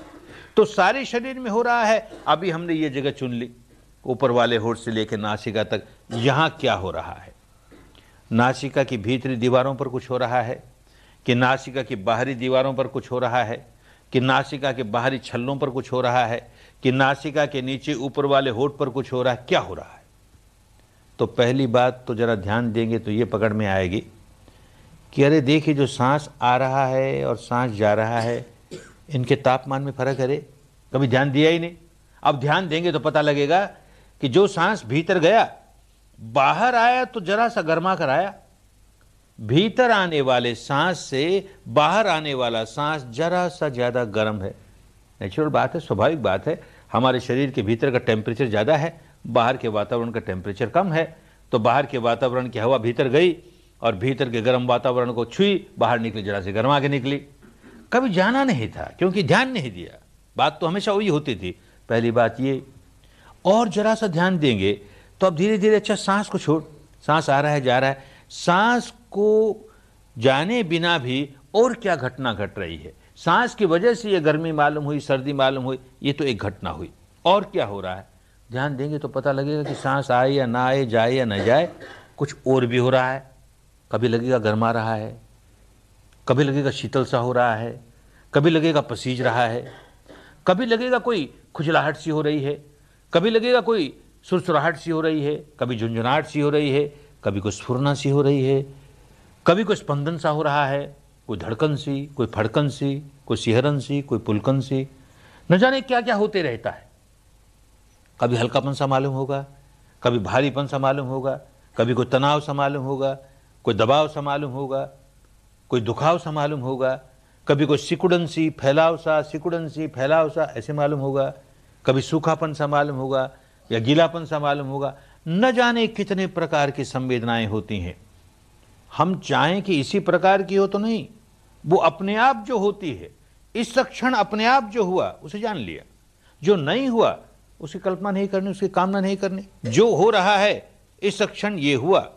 Speaker 1: तो सारे शरीर में हो रहा है अभी हमने ये जगह चुन ली ऊपर वाले होठ से लेकर नासिका तक यहाँ क्या हो रहा है नासिका की भीतरी दीवारों पर कुछ हो रहा है कि नासिका की बाहरी दीवारों पर कुछ हो रहा है कि नासिका के बाहरी छल्लों पर कुछ हो रहा है कि नासिका के नीचे ऊपर वाले होठ पर कुछ हो रहा है क्या हो रहा है तो पहली बात तो ज़रा ध्यान देंगे तो ये पकड़ में आएगी कि अरे देखिए जो सांस आ रहा है और सांस जा रहा है इनके तापमान में फ़र्क अरे कभी ध्यान दिया ही नहीं अब ध्यान देंगे तो पता लगेगा कि जो सांस भीतर गया बाहर आया तो जरा सा गर्मा कर आया भीतर आने वाले सांस से बाहर आने वाला सांस जरा सा ज़्यादा गर्म है नेचुरल बात है स्वाभाविक बात है हमारे शरीर के भीतर का टेम्परेचर ज़्यादा है बाहर के वातावरण का टेम्परेचर कम है तो बाहर के वातावरण की हवा भीतर गई और भीतर के गर्म वातावरण को छुई बाहर निकली जरा से गर्मा के निकली कभी जाना नहीं था क्योंकि ध्यान नहीं दिया बात तो हमेशा वही होती थी पहली बात ये और जरा सा ध्यान देंगे तो अब धीरे धीरे अच्छा सांस को छोड़ सांस आ रहा है जा रहा है सांस को जाने बिना भी और क्या घटना घट गट रही है सांस की वजह से ये गर्मी मालूम हुई सर्दी मालूम हुई ये तो एक घटना हुई और क्या हो रहा है ध्यान देंगे तो पता लगेगा कि सांस आए या ना आए जाए या ना जाए कुछ और भी हो रहा है कभी लगेगा गर्मा रहा है कभी लगेगा शीतल सा हो रहा है कभी लगेगा पसीज रहा है कभी लगेगा कोई खुजलाहट सी हो रही है कभी लगेगा कोई सुरसुराहट सी हो रही है कभी झुंझुनाहट सी हो रही है कभी कोई स्फुरना सी हो रही है कभी कोई स्पंदन सा हो रहा है कोई धड़कन सी कोई फड़कन सी कोई सिहरन सी कोई पुलकन सी न जाने क्या क्या होते रहता है कभी हल्कापन सा मालूम होगा कभी भारीपन सा मालूम होगा कभी कोई तनाव सा मालूम होगा कोई दबाव सा मालूम होगा कोई दुखाव सा मालूम होगा कभी कोई सिकुड़न सी फैलाव सा सिकुड़न सी फैलाव सा ऐसे मालूम होगा कभी सूखापन सा मालूम होगा या गीलापन सा मालूम होगा न जाने कितने प्रकार की संवेदनाएं होती हैं हम चाहें कि इसी प्रकार की हो तो नहीं वो अपने आप जो होती है इस क्षण अपने आप जो हुआ उसे जान लिया जो नहीं हुआ उसकी कल्पना नहीं करनी उसकी कामना नहीं करनी जो हो रहा है इस क्षण ये हुआ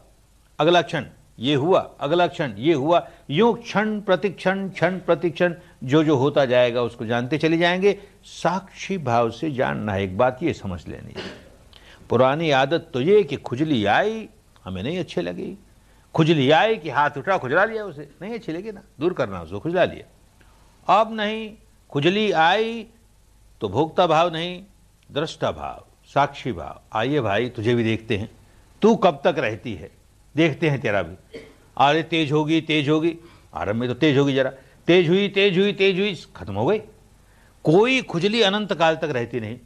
Speaker 1: अगला क्षण ये हुआ अगला क्षण ये हुआ यूं क्षण प्रतिक्षण क्षण प्रतिक्षण जो जो होता जाएगा उसको जानते चले जाएंगे साक्षी भाव से जानना है एक बात ये समझ लेनी है पुरानी आदत तो ये कि खुजली आई हमें नहीं अच्छी लगी खुजली आई कि हाथ उठा खुजला लिया उसे नहीं अच्छी लगी ना दूर करना उसको खुजला लिया अब नहीं खुजली आई तो भोक्ता भाव नहीं दृष्टा भाव साक्षी भाव आइए भाई तुझे भी देखते हैं तू कब तक रहती है देखते हैं तेरा भी अरे तेज होगी तेज होगी आरंभ में तो तेज होगी जरा तेज हुई तेज हुई तेज हुई खत्म हो गई कोई खुजली अनंत काल तक रहती नहीं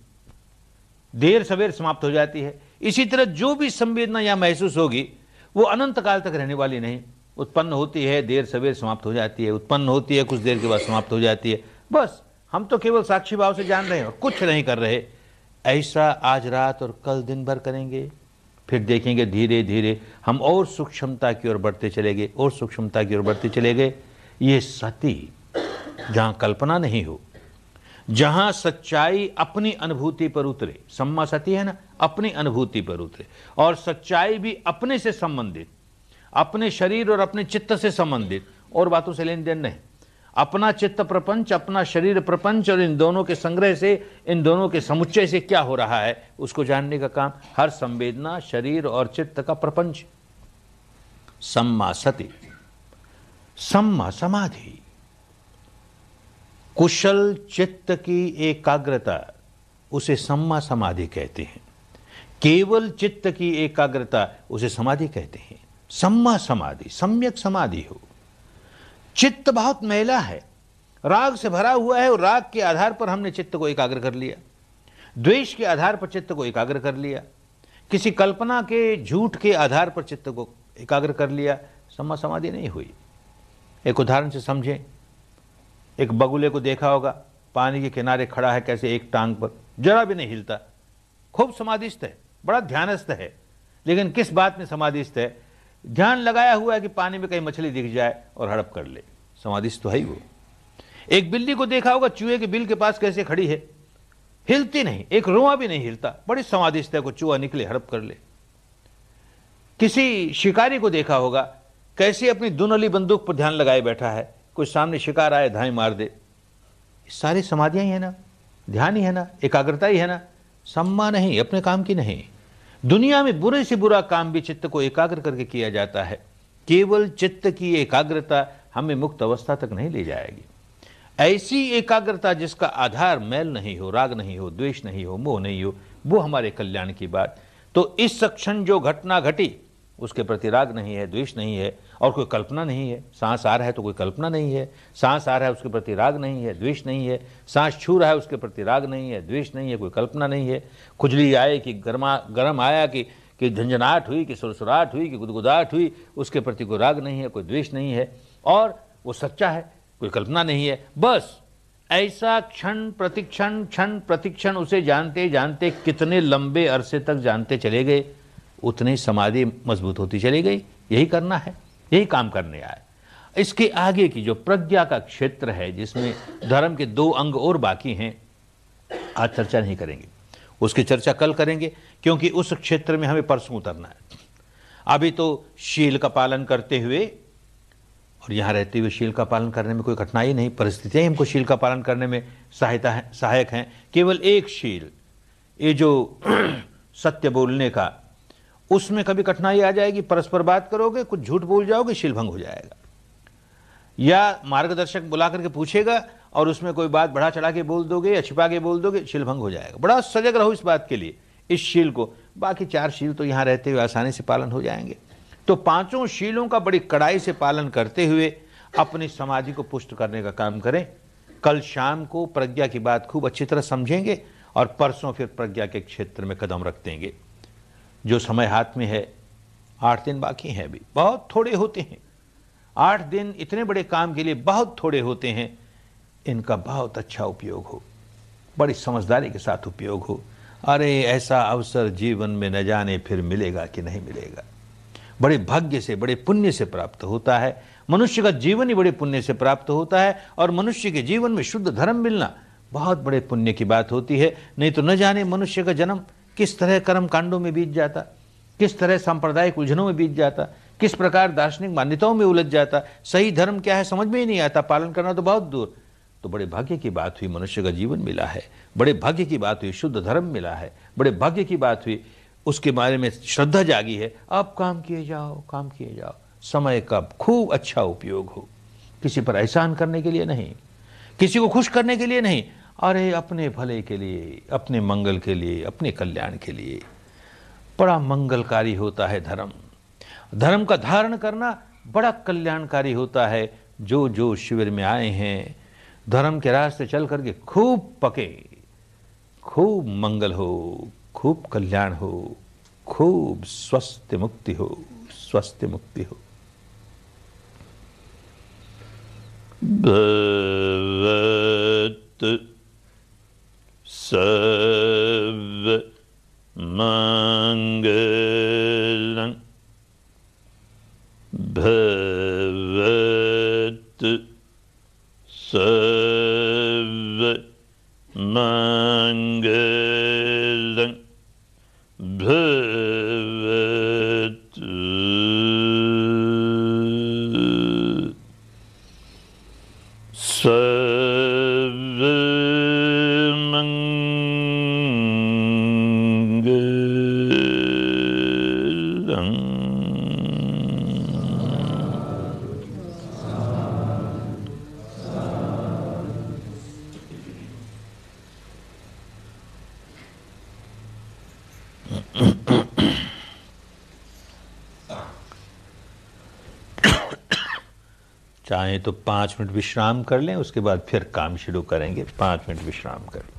Speaker 1: देर सवेर समाप्त हो जाती है इसी तरह जो भी संवेदना या महसूस होगी वो अनंत काल तक रहने वाली नहीं उत्पन्न होती है देर सवेर समाप्त हो जाती है उत्पन्न होती है कुछ देर के बाद समाप्त हो जाती है बस हम तो केवल साक्षी भाव से जान रहे हैं और कुछ नहीं कर रहे ऐसा आज रात और कल दिन भर करेंगे फिर देखेंगे धीरे धीरे हम और सूक्ष्मता की ओर बढ़ते चले गए और सूक्ष्मता की ओर बढ़ते चले गए ये सती जहाँ कल्पना नहीं हो जहां सच्चाई अपनी अनुभूति पर उतरे सम्मा सती है ना अपनी अनुभूति पर उतरे और सच्चाई भी अपने से संबंधित अपने शरीर और अपने चित्त से संबंधित और बातों से लेन देन नहीं अपना चित्त प्रपंच अपना शरीर प्रपंच और इन दोनों के संग्रह से इन दोनों के समुच्चय से क्या हो रहा है उसको जानने का काम हर संवेदना शरीर और चित्त का प्रपंच सम्मा सती सम्मा समाधि कुशल चित्त की एकाग्रता उसे सम्मा समाधि कहते हैं केवल चित्त की एकाग्रता उसे समाधि कहते हैं सम्मा समाधि सम्यक समाधि हो चित्त बहुत मैला है राग से भरा हुआ है और राग के आधार पर हमने चित्त को एकाग्र कर लिया द्वेष के आधार पर चित्त को एकाग्र कर लिया किसी कल्पना के झूठ के आधार पर चित्त को एकाग्र कर लिया सम्मा समाधि नहीं हुई एक उदाहरण से समझें एक बगुले को देखा होगा पानी के किनारे खड़ा है कैसे एक टांग पर जरा भी नहीं हिलता खूब समाधिस्थ है बड़ा ध्यानस्थ है लेकिन किस बात में समाधिस्थ है ध्यान लगाया हुआ है कि पानी में कहीं मछली दिख जाए और हड़प कर ले समाधिस्थ तो है ही वो एक बिल्ली को देखा होगा चूहे के बिल के पास कैसे खड़ी है हिलती नहीं एक रुआ भी नहीं हिलता बड़ी समाधिस्थ है को चूहा निकले हड़प कर ले किसी शिकारी को देखा होगा कैसे अपनी दुनली बंदूक पर ध्यान लगाए बैठा है कुछ सामने शिकार आए धाई मार दे सारी समाधियां ही है ना ध्यान ही है ना एकाग्रता ही है ना सम्मा नहीं अपने काम की नहीं दुनिया में बुरे से बुरा काम भी चित्त को एकाग्र करके किया जाता है केवल चित्त की एकाग्रता हमें मुक्त अवस्था तक नहीं ले जाएगी ऐसी एकाग्रता जिसका आधार मैल नहीं हो राग नहीं हो द्वेष नहीं हो मोह नहीं हो वो हमारे कल्याण की बात तो इस सक्षण जो घटना घटी उसके प्रति राग नहीं है द्वेष नहीं है और कोई कल्पना नहीं है सांस आ रहा है तो कोई कल्पना नहीं है सांस आ रहा है उसके प्रति राग नहीं है द्वेष नहीं है सांस छू रहा है उसके प्रति राग नहीं है द्वेष नहीं है कोई कल्पना नहीं है खुजली आए कि गर्मा गर्म आया कि कि झंझनाहट हुई कि सुरसुराहट हुई कि गुदगुदाहट हुई उसके प्रति कोई राग नहीं है कोई द्वेष नहीं है और वो सच्चा है कोई कल्पना नहीं है बस ऐसा क्षण प्रतिक्षण क्षण प्रतिक्षण उसे जानते जानते कितने लंबे अरसे तक जानते चले गए उतनी समाधि मजबूत होती चली गई यही करना है यही काम करने आए इसके आगे की जो प्रज्ञा का क्षेत्र है जिसमें धर्म के दो अंग और बाकी हैं आज चर्चा नहीं करेंगे उसकी चर्चा कल करेंगे क्योंकि उस क्षेत्र में हमें परसों उतरना है अभी तो शील का पालन करते हुए और यहाँ रहते हुए शील का पालन करने में कोई कठिनाई नहीं परिस्थितियाँ हमको शील का पालन करने में सहायता है सहायक हैं केवल एक शील ये जो सत्य बोलने का उसमें कभी कठिनाई आ जाएगी परस्पर बात करोगे कुछ झूठ बोल जाओगे शिलभंग हो जाएगा या मार्गदर्शक बुला करके पूछेगा और उसमें कोई बात बढ़ा चढ़ा के बोल दोगे या छिपा के बोल दोगे शिलभंग हो जाएगा बड़ा सजग रहो इस बात के लिए इस शील को बाकी चार शील तो यहाँ रहते हुए आसानी से पालन हो जाएंगे तो पांचों शीलों का बड़ी कड़ाई से पालन करते हुए अपनी समाधि को पुष्ट करने का काम करें कल शाम को प्रज्ञा की बात खूब अच्छी तरह समझेंगे और परसों फिर प्रज्ञा के क्षेत्र में कदम रख देंगे जो समय हाथ में है आठ दिन बाकी हैं अभी बहुत थोड़े होते हैं आठ दिन इतने बड़े काम के लिए बहुत थोड़े होते हैं इनका बहुत अच्छा उपयोग हो बड़ी समझदारी के साथ उपयोग हो अरे ऐसा अवसर जीवन में न जाने फिर मिलेगा कि नहीं मिलेगा बड़े भाग्य से बड़े पुण्य से प्राप्त होता है मनुष्य का जीवन ही बड़े पुण्य से प्राप्त होता है और मनुष्य के जीवन में शुद्ध धर्म मिलना बहुत बड़े पुण्य की बात होती है नहीं तो न जाने मनुष्य का जन्म किस तरह कर्म कांडों में बीत जाता किस तरह सांप्रदायिक उलझनों में बीत जाता किस प्रकार दार्शनिक मान्यताओं में उलझ जाता सही धर्म क्या है समझ में ही नहीं आता पालन करना तो बहुत दूर तो बड़े भाग्य की बात हुई मनुष्य का जीवन मिला है बड़े भाग्य की बात हुई शुद्ध धर्म मिला है बड़े भाग्य की बात हुई उसके बारे में श्रद्धा जागी है आप काम किए जाओ काम किए जाओ समय का खूब अच्छा उपयोग हो किसी पर एहसान करने के लिए नहीं किसी को खुश करने के लिए नहीं अरे अपने भले के लिए अपने मंगल के लिए अपने कल्याण के लिए बड़ा मंगलकारी होता है धर्म धर्म का धारण करना बड़ा कल्याणकारी होता है जो जो शिविर में आए हैं धर्म के रास्ते चल करके खूब पके खूब मंगल हो खूब कल्याण हो खूब स्वस्थ मुक्ति हो स्वस्थ मुक्ति
Speaker 2: हो the सर्व मङ्गलम् भवत् सर्व मङ्गलम् भ
Speaker 1: तो पांच मिनट विश्राम कर लें उसके बाद फिर काम शुरू करेंगे पांच मिनट विश्राम कर लें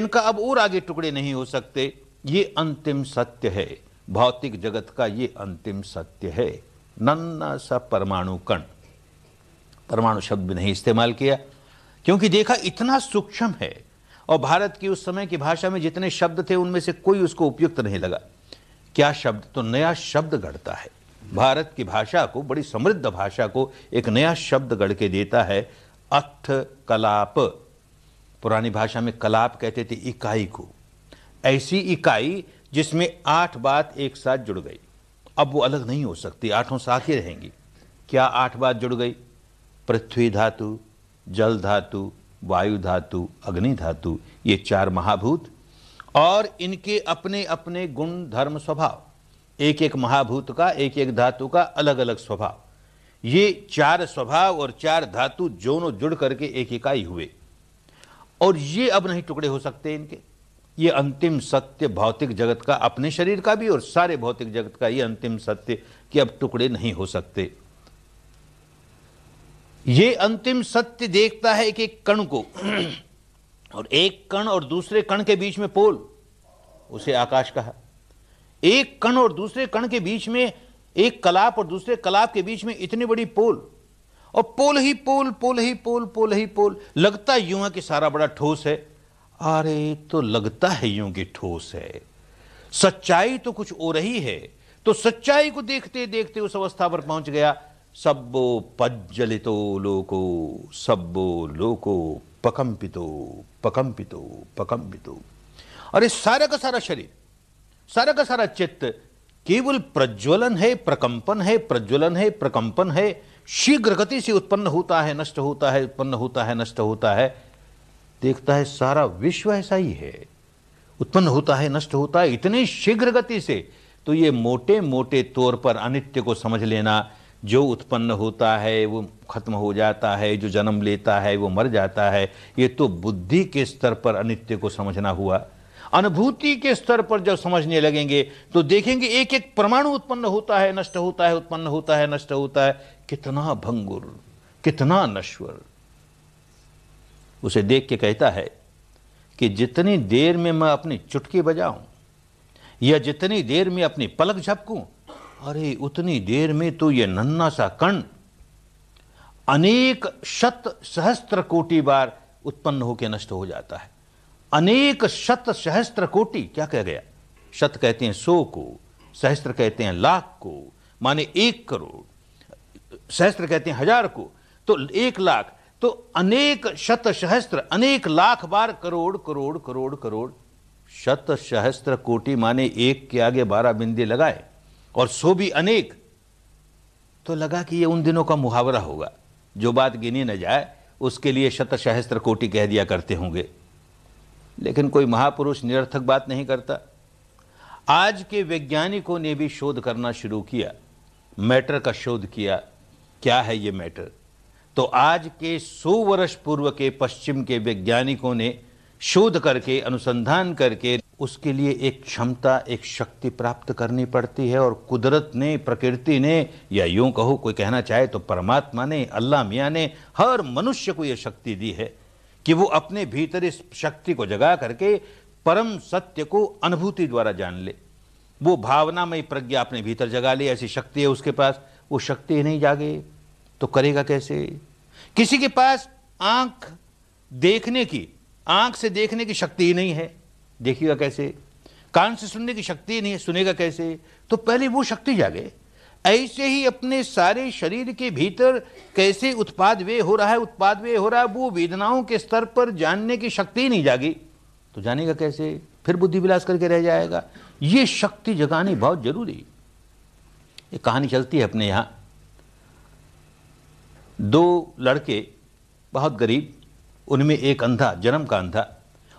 Speaker 1: इनका अब और आगे टुकड़े नहीं हो सकते ये अंतिम सत्य है भौतिक जगत का ये अंतिम सत्य है नन्ना सा परमाणु कण परमाणु शब्द भी नहीं इस्तेमाल किया क्योंकि देखा इतना सूक्ष्म है और भारत की उस समय की भाषा में जितने शब्द थे उनमें से कोई उसको उपयुक्त नहीं लगा क्या शब्द तो नया शब्द गढ़ता है भारत की भाषा को बड़ी समृद्ध भाषा को एक नया शब्द गढ़ के देता है अथ कलाप पुरानी भाषा में कलाप कहते थे इकाई को ऐसी इकाई जिसमें आठ बात एक साथ जुड़ गई अब वो अलग नहीं हो सकती आठों साथ ही रहेंगी क्या आठ बात जुड़ गई पृथ्वी धातु जल धातु वायु धातु अग्नि धातु ये चार महाभूत और इनके अपने अपने गुण धर्म स्वभाव एक एक महाभूत का एक एक धातु का अलग अलग स्वभाव ये चार स्वभाव और चार धातु दोनों जुड़ करके एक इकाई हुए और ये अब नहीं टुकड़े हो सकते इनके ये अंतिम सत्य भौतिक जगत का अपने शरीर का भी और सारे भौतिक जगत का ये अंतिम सत्य कि अब टुकड़े नहीं हो सकते ये अंतिम सत्य देखता है एक एक कण को और एक कण और दूसरे कण के बीच में पोल उसे आकाश कहा एक कण और दूसरे कण के बीच में एक कलाप और दूसरे कलाप के बीच में इतनी बड़ी पोल और पोल ही पोल पोल ही पोल पोल ही पोल लगता यूं है कि सारा बड़ा ठोस है अरे तो लगता है यूं कि ठोस है सच्चाई तो कुछ और रही है तो सच्चाई को देखते देखते उस अवस्था पर पहुंच गया सब्बो पज्जलितो लोको सब्बो लोको पकंपितो पकंपितो पकंपितो और इस सारा का सारा शरीर सारा का सारा चित्त केवल प्रज्वलन है प्रकंपन है प्रज्वलन है प्रकंपन है शीघ्र गति से उत्पन्न होता है नष्ट होता है उत्पन्न होता है नष्ट होता है देखता है सारा विश्व ऐसा ही है उत्पन्न होता है नष्ट होता है इतनी शीघ्र गति से तो ये मोटे मोटे तौर पर अनित्य को समझ लेना जो उत्पन्न होता है वो खत्म हो जाता है जो जन्म लेता है वो मर जाता है ये तो बुद्धि के स्तर पर अनित्य को समझना हुआ अनुभूति के स्तर पर जब समझने लगेंगे तो देखेंगे एक एक परमाणु उत्पन्न होता है नष्ट होता है उत्पन्न होता है नष्ट होता है कितना भंगुर कितना नश्वर उसे देख के कहता है कि जितनी देर में मैं अपनी चुटकी बजाऊं या जितनी देर में अपनी पलक झपकूं अरे उतनी देर में तो ये नन्ना सा कण अनेक शत सहस्त्र कोटि बार उत्पन्न होकर नष्ट हो जाता है अनेक शत सहस्त्र कोटि क्या कह गया शत कहते हैं सौ को सहस्त्र कहते हैं लाख को माने एक करोड़ सहस्त्र कहते हैं हजार को तो एक लाख तो अनेक शत सहस्त्र अनेक लाख बार करोड़ करोड़ करोड़ करोड़ शत सहस्त्र कोटि माने एक के आगे बारह बिंदी लगाए और सो भी अनेक तो लगा कि ये उन दिनों का मुहावरा होगा जो बात गिनी न जाए उसके लिए शत सहस्त्र कोटि कह दिया करते होंगे लेकिन कोई महापुरुष निरर्थक बात नहीं करता आज के वैज्ञानिकों ने भी शोध करना शुरू किया मैटर का शोध किया क्या है ये मैटर तो आज के सौ वर्ष पूर्व के पश्चिम के वैज्ञानिकों ने शोध करके अनुसंधान करके उसके लिए एक क्षमता एक शक्ति प्राप्त करनी पड़ती है और कुदरत ने प्रकृति ने या यूं कहो कोई कहना चाहे तो परमात्मा ने अल्लाह मियाँ ने हर मनुष्य को यह शक्ति दी है कि वो अपने भीतर इस शक्ति को जगा करके परम सत्य को अनुभूति द्वारा जान ले वो भावनामय प्रज्ञा अपने भीतर जगा ले ऐसी शक्ति है उसके पास वो शक्ति नहीं जागे तो करेगा कैसे किसी के पास आंख देखने की आंख से देखने की शक्ति ही नहीं है देखिएगा कैसे कान से सुनने की शक्ति नहीं है सुनेगा कैसे तो पहले वो शक्ति जागे ऐसे ही अपने सारे शरीर के भीतर कैसे उत्पाद वे हो रहा है उत्पाद वे हो रहा है वो वेदनाओं के स्तर पर जानने की शक्ति ही नहीं जागी तो जानेगा कैसे फिर बुद्धि विलास करके रह जाएगा ये शक्ति जगानी बहुत जरूरी ये कहानी चलती है अपने यहां दो लड़के बहुत गरीब उनमें एक अंधा जन्म का अंधा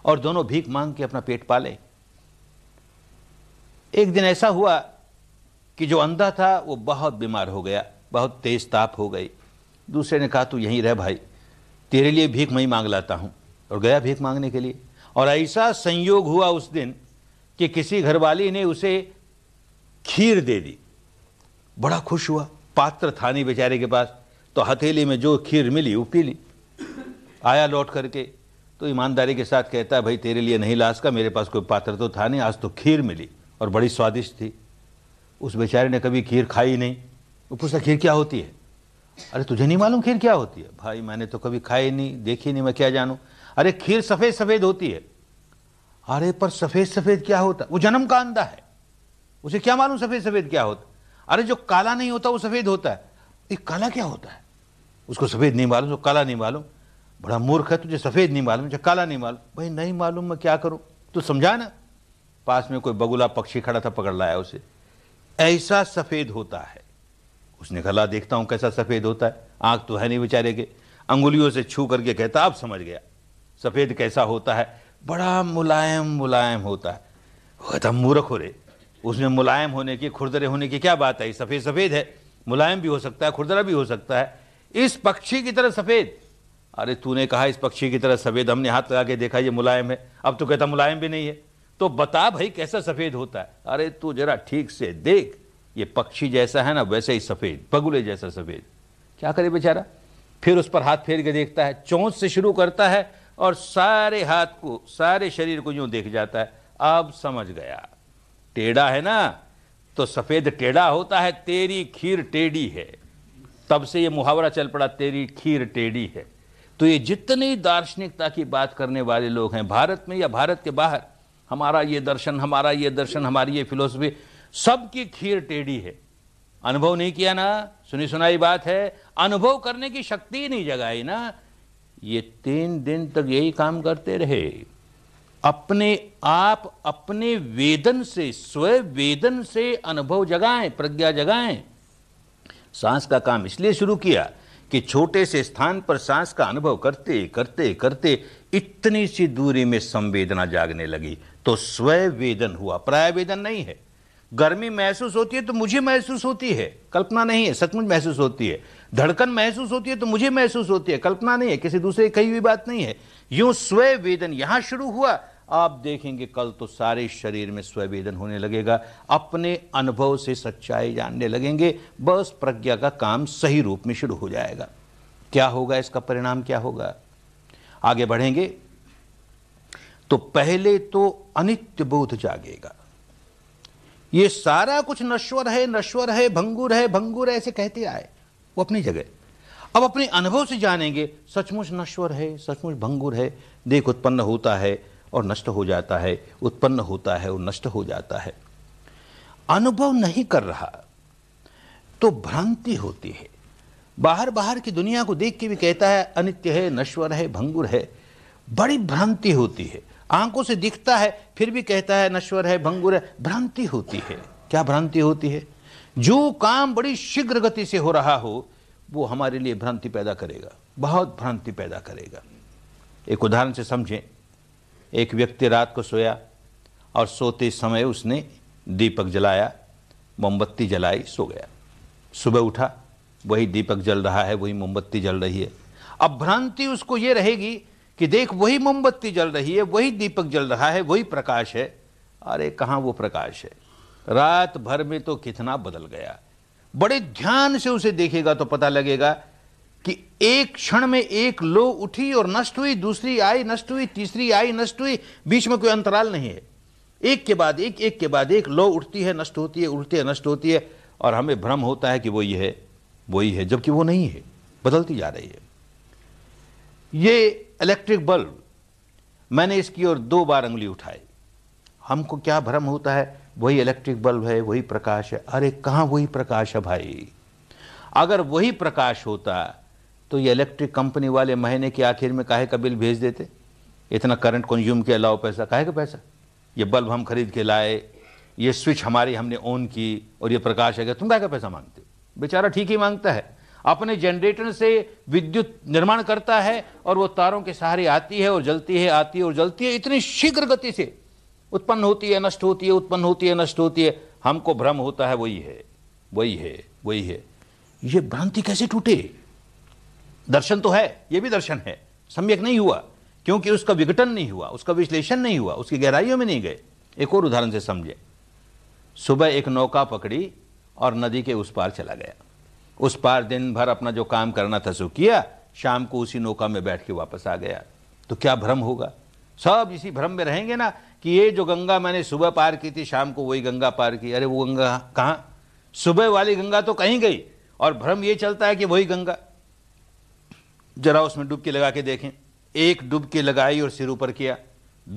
Speaker 1: और दोनों भीख मांग के अपना पेट पाले एक दिन ऐसा हुआ कि जो अंधा था वो बहुत बीमार हो गया बहुत तेज ताप हो गई दूसरे ने कहा तू यहीं रह भाई तेरे लिए भीख मैं ही मांग लाता हूँ और गया भीख मांगने के लिए और ऐसा संयोग हुआ उस दिन कि किसी घरवाली ने उसे खीर दे दी बड़ा खुश हुआ पात्र था नहीं बेचारे के पास तो हथेली में जो खीर मिली वो पी ली आया लौट करके तो ईमानदारी के साथ कहता है भाई तेरे लिए नहीं लाश का मेरे पास कोई पात्र तो था नहीं आज तो खीर मिली और बड़ी स्वादिष्ट थी उस बेचारे ने कभी खीर खाई नहीं वो पूछता खीर क्या होती है अरे तुझे नहीं मालूम खीर क्या होती है भाई मैंने तो कभी खाई नहीं देखी नहीं मैं क्या जानूँ अरे खीर सफ़ेद सफ़ेद होती है अरे पर सफ़ेद सफ़ेद क्या होता वो जन्म का अंधा है उसे क्या मालूम सफ़ेद सफ़ेद क्या होता अरे जो काला नहीं होता वो सफ़ेद होता है ये काला क्या होता है उसको सफ़ेद नहीं मालूम उसको काला नहीं मालूम बड़ा मूर्ख है तुझे सफ़ेद नहीं मालूम मुझे काला नहीं मालूम भाई नहीं मालूम मैं क्या करूँ तो समझा ना पास में कोई बगुला पक्षी खड़ा था पकड़ लाया उसे ऐसा सफ़ेद होता है उसने गला देखता हूँ कैसा सफ़ेद होता है आँख तो है नहीं बेचारे के अंगुलियों से छू करके कहता अब समझ गया सफ़ेद कैसा होता है बड़ा मुलायम मुलायम होता है कहता था मूर्ख हो रे उसमें मुलायम होने की खुरदरे होने की क्या बात है सफ़ेद सफ़ेद है मुलायम भी हो सकता है खुरदरा भी हो सकता है इस पक्षी की तरह सफ़ेद अरे तूने कहा इस पक्षी की तरह सफ़ेद हमने हाथ लगा के देखा ये मुलायम है अब तो कहता मुलायम भी नहीं है तो बता भाई कैसा सफ़ेद होता है अरे तू जरा ठीक से देख ये पक्षी जैसा है ना वैसे ही सफ़ेद बगुले जैसा सफ़ेद क्या करे बेचारा फिर उस पर हाथ फेर के देखता है चोंच से शुरू करता है और सारे हाथ को सारे शरीर को यूँ देख जाता है अब समझ गया टेढ़ा है ना तो सफ़ेद टेढ़ा होता है तेरी खीर टेढ़ी है तब से ये मुहावरा चल पड़ा तेरी खीर टेढ़ी है तो ये जितने दार्शनिकता की बात करने वाले लोग हैं भारत में या भारत के बाहर हमारा ये दर्शन हमारा ये दर्शन हमारी ये फिलोसफी सबकी खीर टेढ़ी है अनुभव नहीं किया ना सुनी सुनाई बात है अनुभव करने की शक्ति नहीं जगाई ना ये तीन दिन तक यही काम करते रहे अपने आप अपने वेदन से स्वय वेदन से अनुभव जगाएं प्रज्ञा जगाएं सांस का काम इसलिए शुरू किया कि छोटे से स्थान पर सांस का अनुभव करते करते करते इतनी सी दूरी में संवेदना जागने लगी तो स्वयवेदन हुआ प्राय वेदन नहीं है गर्मी महसूस होती है तो मुझे महसूस होती है कल्पना नहीं है सचमुच महसूस होती है धड़कन महसूस होती है तो मुझे महसूस होती है कल्पना नहीं है किसी दूसरे कही हुई बात नहीं है यूं स्वयवेदन यहां शुरू हुआ आप देखेंगे कल तो सारे शरीर में स्वेदन होने लगेगा अपने अनुभव से सच्चाई जानने लगेंगे बस प्रज्ञा का काम सही रूप में शुरू हो जाएगा क्या होगा इसका परिणाम क्या होगा आगे बढ़ेंगे तो पहले तो अनित्य बोध जागेगा ये सारा कुछ नश्वर है नश्वर है भंगुर है भंगुर है ऐसे कहते आए वो अपनी जगह अब अपने अनुभव से जानेंगे सचमुच नश्वर है सचमुच भंगुर है देख उत्पन्न होता है और नष्ट हो जाता है उत्पन्न होता है और नष्ट हो जाता है अनुभव नहीं कर रहा तो भ्रांति होती है बाहर बाहर की दुनिया को देख के भी कहता है अनित्य है नश्वर है भंगुर है बड़ी भ्रांति होती है आंखों से दिखता है फिर भी कहता है नश्वर है भंगुर है भ्रांति होती है क्या भ्रांति होती है जो काम बड़ी शीघ्र गति से हो रहा हो वो हमारे लिए भ्रांति पैदा करेगा बहुत भ्रांति पैदा करेगा एक उदाहरण से समझें एक व्यक्ति रात को सोया और सोते समय उसने दीपक जलाया मोमबत्ती जलाई सो गया सुबह उठा वही दीपक जल रहा है वही मोमबत्ती जल रही है अब भ्रांति उसको ये रहेगी कि देख वही मोमबत्ती जल रही है वही दीपक जल रहा है वही प्रकाश है अरे कहाँ वो प्रकाश है रात भर में तो कितना बदल गया बड़े ध्यान से उसे देखेगा तो पता लगेगा कि एक क्षण में एक लो उठी और नष्ट हुई दूसरी आई नष्ट हुई तीसरी आई नष्ट हुई बीच में कोई अंतराल नहीं है एक के बाद एक एक के बाद एक लो उठती है नष्ट होती है उठती है नष्ट होती है और हमें भ्रम होता है कि वो ये है वही है जबकि वो नहीं है बदलती जा रही है ये इलेक्ट्रिक बल्ब मैंने इसकी ओर दो बार उंगली उठाई हमको क्या भ्रम होता है वही इलेक्ट्रिक बल्ब है वही प्रकाश है अरे कहाँ वही प्रकाश है भाई अगर वही प्रकाश होता तो ये इलेक्ट्रिक कंपनी वाले महीने के आखिर में काहे का बिल भेज देते इतना करंट कंज्यूम के लाओ पैसा काहे का पैसा ये बल्ब हम खरीद के लाए ये स्विच हमारी हमने ऑन की और ये प्रकाश है तुम काहे का पैसा मांगते बेचारा ठीक ही मांगता है अपने जनरेटर से विद्युत निर्माण करता है और वो तारों के सहारे आती है और जलती है आती है और जलती है इतनी शीघ्र गति से उत्पन्न होती है नष्ट होती है उत्पन्न होती है नष्ट होती है हमको भ्रम होता है वही है वही है वही है ये भ्रांति कैसे टूटे दर्शन तो है ये भी दर्शन है सम्यक नहीं हुआ क्योंकि उसका विघटन नहीं हुआ उसका विश्लेषण नहीं हुआ उसकी गहराइयों में नहीं गए एक और उदाहरण से समझे सुबह एक नौका पकड़ी और नदी के उस पार चला गया उस पार दिन भर अपना जो काम करना था सो किया शाम को उसी नौका में बैठ के वापस आ गया तो क्या भ्रम होगा सब इसी भ्रम में रहेंगे ना कि ये जो गंगा मैंने सुबह पार की थी शाम को वही गंगा पार की अरे वो गंगा कहाँ सुबह वाली गंगा तो कहीं गई और भ्रम ये चलता है कि वही गंगा जरा उसमें डुबकी लगा के देखें एक डुबकी लगाई और सिर ऊपर किया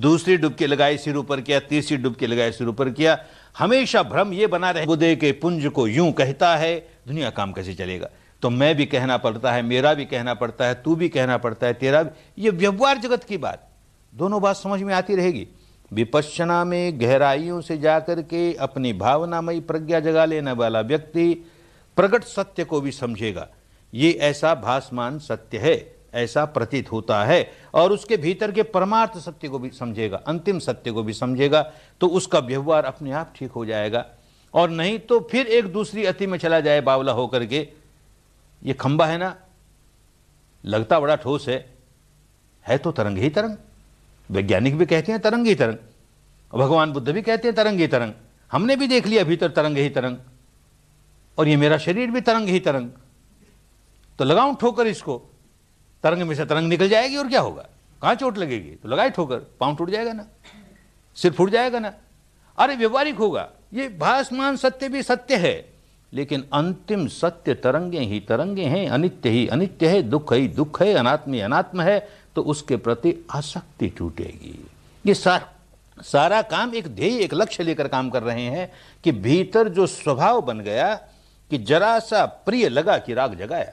Speaker 1: दूसरी डुबकी लगाई सिर ऊपर किया तीसरी डुबकी लगाई सिर ऊपर किया हमेशा भ्रम ये बना रहे बुदे के पुंज को यूं कहता है दुनिया काम कैसे चलेगा तो मैं भी कहना पड़ता है मेरा भी कहना पड़ता है तू भी कहना पड़ता है तेरा भी ये व्यवहार जगत की बात दोनों बात समझ में आती रहेगी विपश्चना में गहराइयों से जाकर के अपनी भावनामयी प्रज्ञा जगा लेने वाला व्यक्ति प्रकट सत्य को भी समझेगा ये ऐसा भासमान सत्य है ऐसा प्रतीत होता है और उसके भीतर के परमार्थ सत्य को भी समझेगा अंतिम सत्य को भी समझेगा तो उसका व्यवहार अपने आप ठीक हो जाएगा और नहीं तो फिर एक दूसरी अति में चला जाए बावला होकर के ये खंबा है ना लगता बड़ा ठोस है है तो तरंग ही तरंग वैज्ञानिक भी कहते हैं तरंग ही तरंग भगवान बुद्ध भी कहते हैं तरंग ही तरंग हमने भी देख लिया भीतर तरंग ही तरंग और ये मेरा शरीर भी तरंग ही तरंग तो लगाऊं ठोकर इसको तरंग में से तरंग निकल जाएगी और क्या होगा कहाँ चोट लगेगी तो लगाए ठोकर पांव टूट जाएगा ना सिर फूट जाएगा ना अरे व्यवहारिक होगा ये भाषमान सत्य भी सत्य है लेकिन अंतिम सत्य तरंगे ही तरंगे हैं अनित्य ही अनित्य है दुख ही दुख है अनात्म ही अनात्म है तो उसके प्रति आसक्ति टूटेगी ये सार सारा काम एक ध्येय एक लक्ष्य लेकर काम कर रहे हैं कि भीतर जो स्वभाव बन गया कि जरा सा प्रिय लगा कि राग जगाया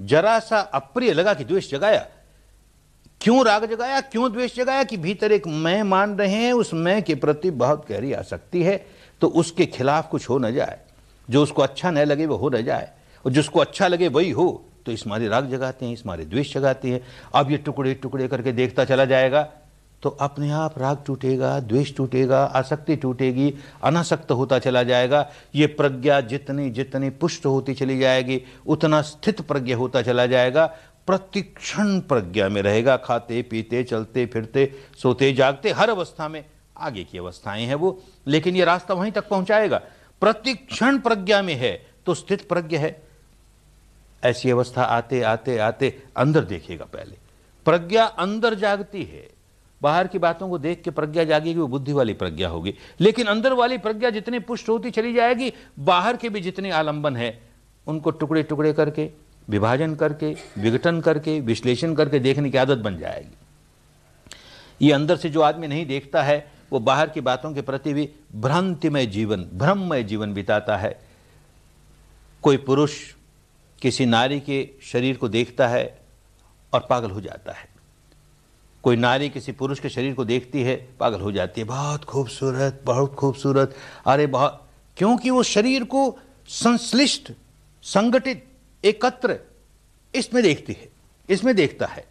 Speaker 1: जरा सा अप्रिय लगा कि द्वेष जगाया क्यों राग जगाया क्यों द्वेष जगाया कि भीतर एक मैं मान रहे हैं उस मैं के प्रति बहुत गहरी आसक्ति है तो उसके खिलाफ कुछ हो न जाए जो उसको अच्छा न लगे वो हो न जाए और जिसको अच्छा लगे वही हो तो इस मारे राग जगाते हैं इस मारे द्वेष जगाते हैं अब ये टुकड़े टुकड़े करके देखता चला जाएगा तो अपने आप राग टूटेगा द्वेष टूटेगा आसक्ति टूटेगी अनासक्त होता चला जाएगा ये प्रज्ञा जितनी जितनी पुष्ट होती चली जाएगी उतना स्थित प्रज्ञा होता चला जाएगा प्रतिक्षण प्रज्ञा में रहेगा खाते पीते चलते फिरते सोते जागते हर अवस्था में आगे की अवस्थाएं हैं वो लेकिन ये रास्ता वहीं तक पहुंचाएगा प्रतिक्षण प्रज्ञा में है तो स्थित प्रज्ञा है ऐसी अवस्था आते आते आते अंदर देखेगा पहले प्रज्ञा अंदर जागती है बाहर की बातों को देख के प्रज्ञा जागेगी वो बुद्धि वाली प्रज्ञा होगी लेकिन अंदर वाली प्रज्ञा जितनी पुष्ट होती चली जाएगी बाहर के भी जितने आलंबन है उनको टुकड़े टुकड़े करके विभाजन करके विघटन करके विश्लेषण करके देखने की आदत बन जाएगी ये अंदर से जो आदमी नहीं देखता है वो बाहर की बातों के प्रति भी भ्रांतिमय जीवन भ्रममय जीवन बिताता है कोई पुरुष किसी नारी के शरीर को देखता है और पागल हो जाता है कोई नारी किसी पुरुष के शरीर को देखती है पागल हो जाती है बहुत खूबसूरत बहुत खूबसूरत अरे बहुत क्योंकि वो शरीर को संश्लिष्ट संगठित एकत्र इसमें देखती है इसमें देखता है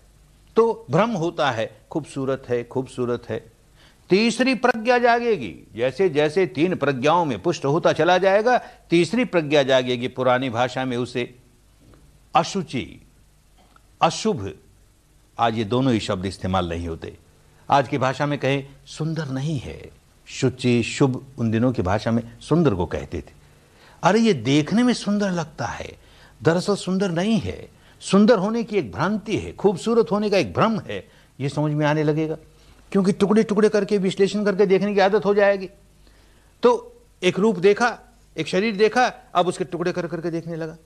Speaker 1: तो भ्रम होता है खूबसूरत है खूबसूरत है तीसरी प्रज्ञा जागेगी जैसे जैसे तीन प्रज्ञाओं में पुष्ट होता चला जाएगा तीसरी प्रज्ञा जागेगी पुरानी भाषा में उसे अशुचि अशुभ आज ये दोनों ही शब्द इस्तेमाल नहीं होते आज की भाषा में कहें सुंदर नहीं है शुचि शुभ उन दिनों की भाषा में सुंदर को कहते थे अरे ये देखने में सुंदर लगता है दरअसल सुंदर नहीं है सुंदर होने की एक भ्रांति है खूबसूरत होने का एक भ्रम है ये समझ में आने लगेगा क्योंकि टुकड़े टुकड़े करके विश्लेषण करके देखने की आदत हो जाएगी तो एक रूप देखा एक शरीर देखा अब उसके टुकड़े कर करके देखने लगा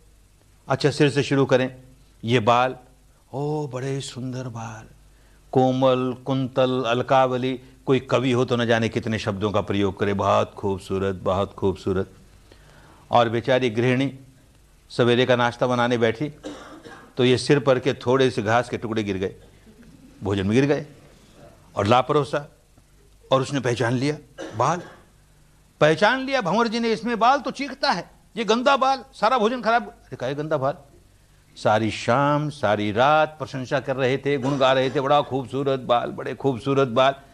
Speaker 1: अच्छा सिर से शुरू करें ये बाल ओ बड़े सुंदर बाल कोमल कुंतल अलकावली कोई कवि हो तो न जाने कितने शब्दों का प्रयोग करे बहुत खूबसूरत बहुत खूबसूरत और बेचारी गृहिणी सवेरे का नाश्ता बनाने बैठी तो ये सिर पर के थोड़े से घास के टुकड़े गिर गए भोजन में गिर गए और लापरोसा और उसने पहचान लिया बाल पहचान लिया भंवर जी ने इसमें बाल तो चीखता है ये गंदा बाल सारा भोजन खराब अरे का गंदा बाल सारी शाम सारी रात प्रशंसा कर रहे थे गुण गा रहे थे बड़ा खूबसूरत बाल बड़े खूबसूरत बाल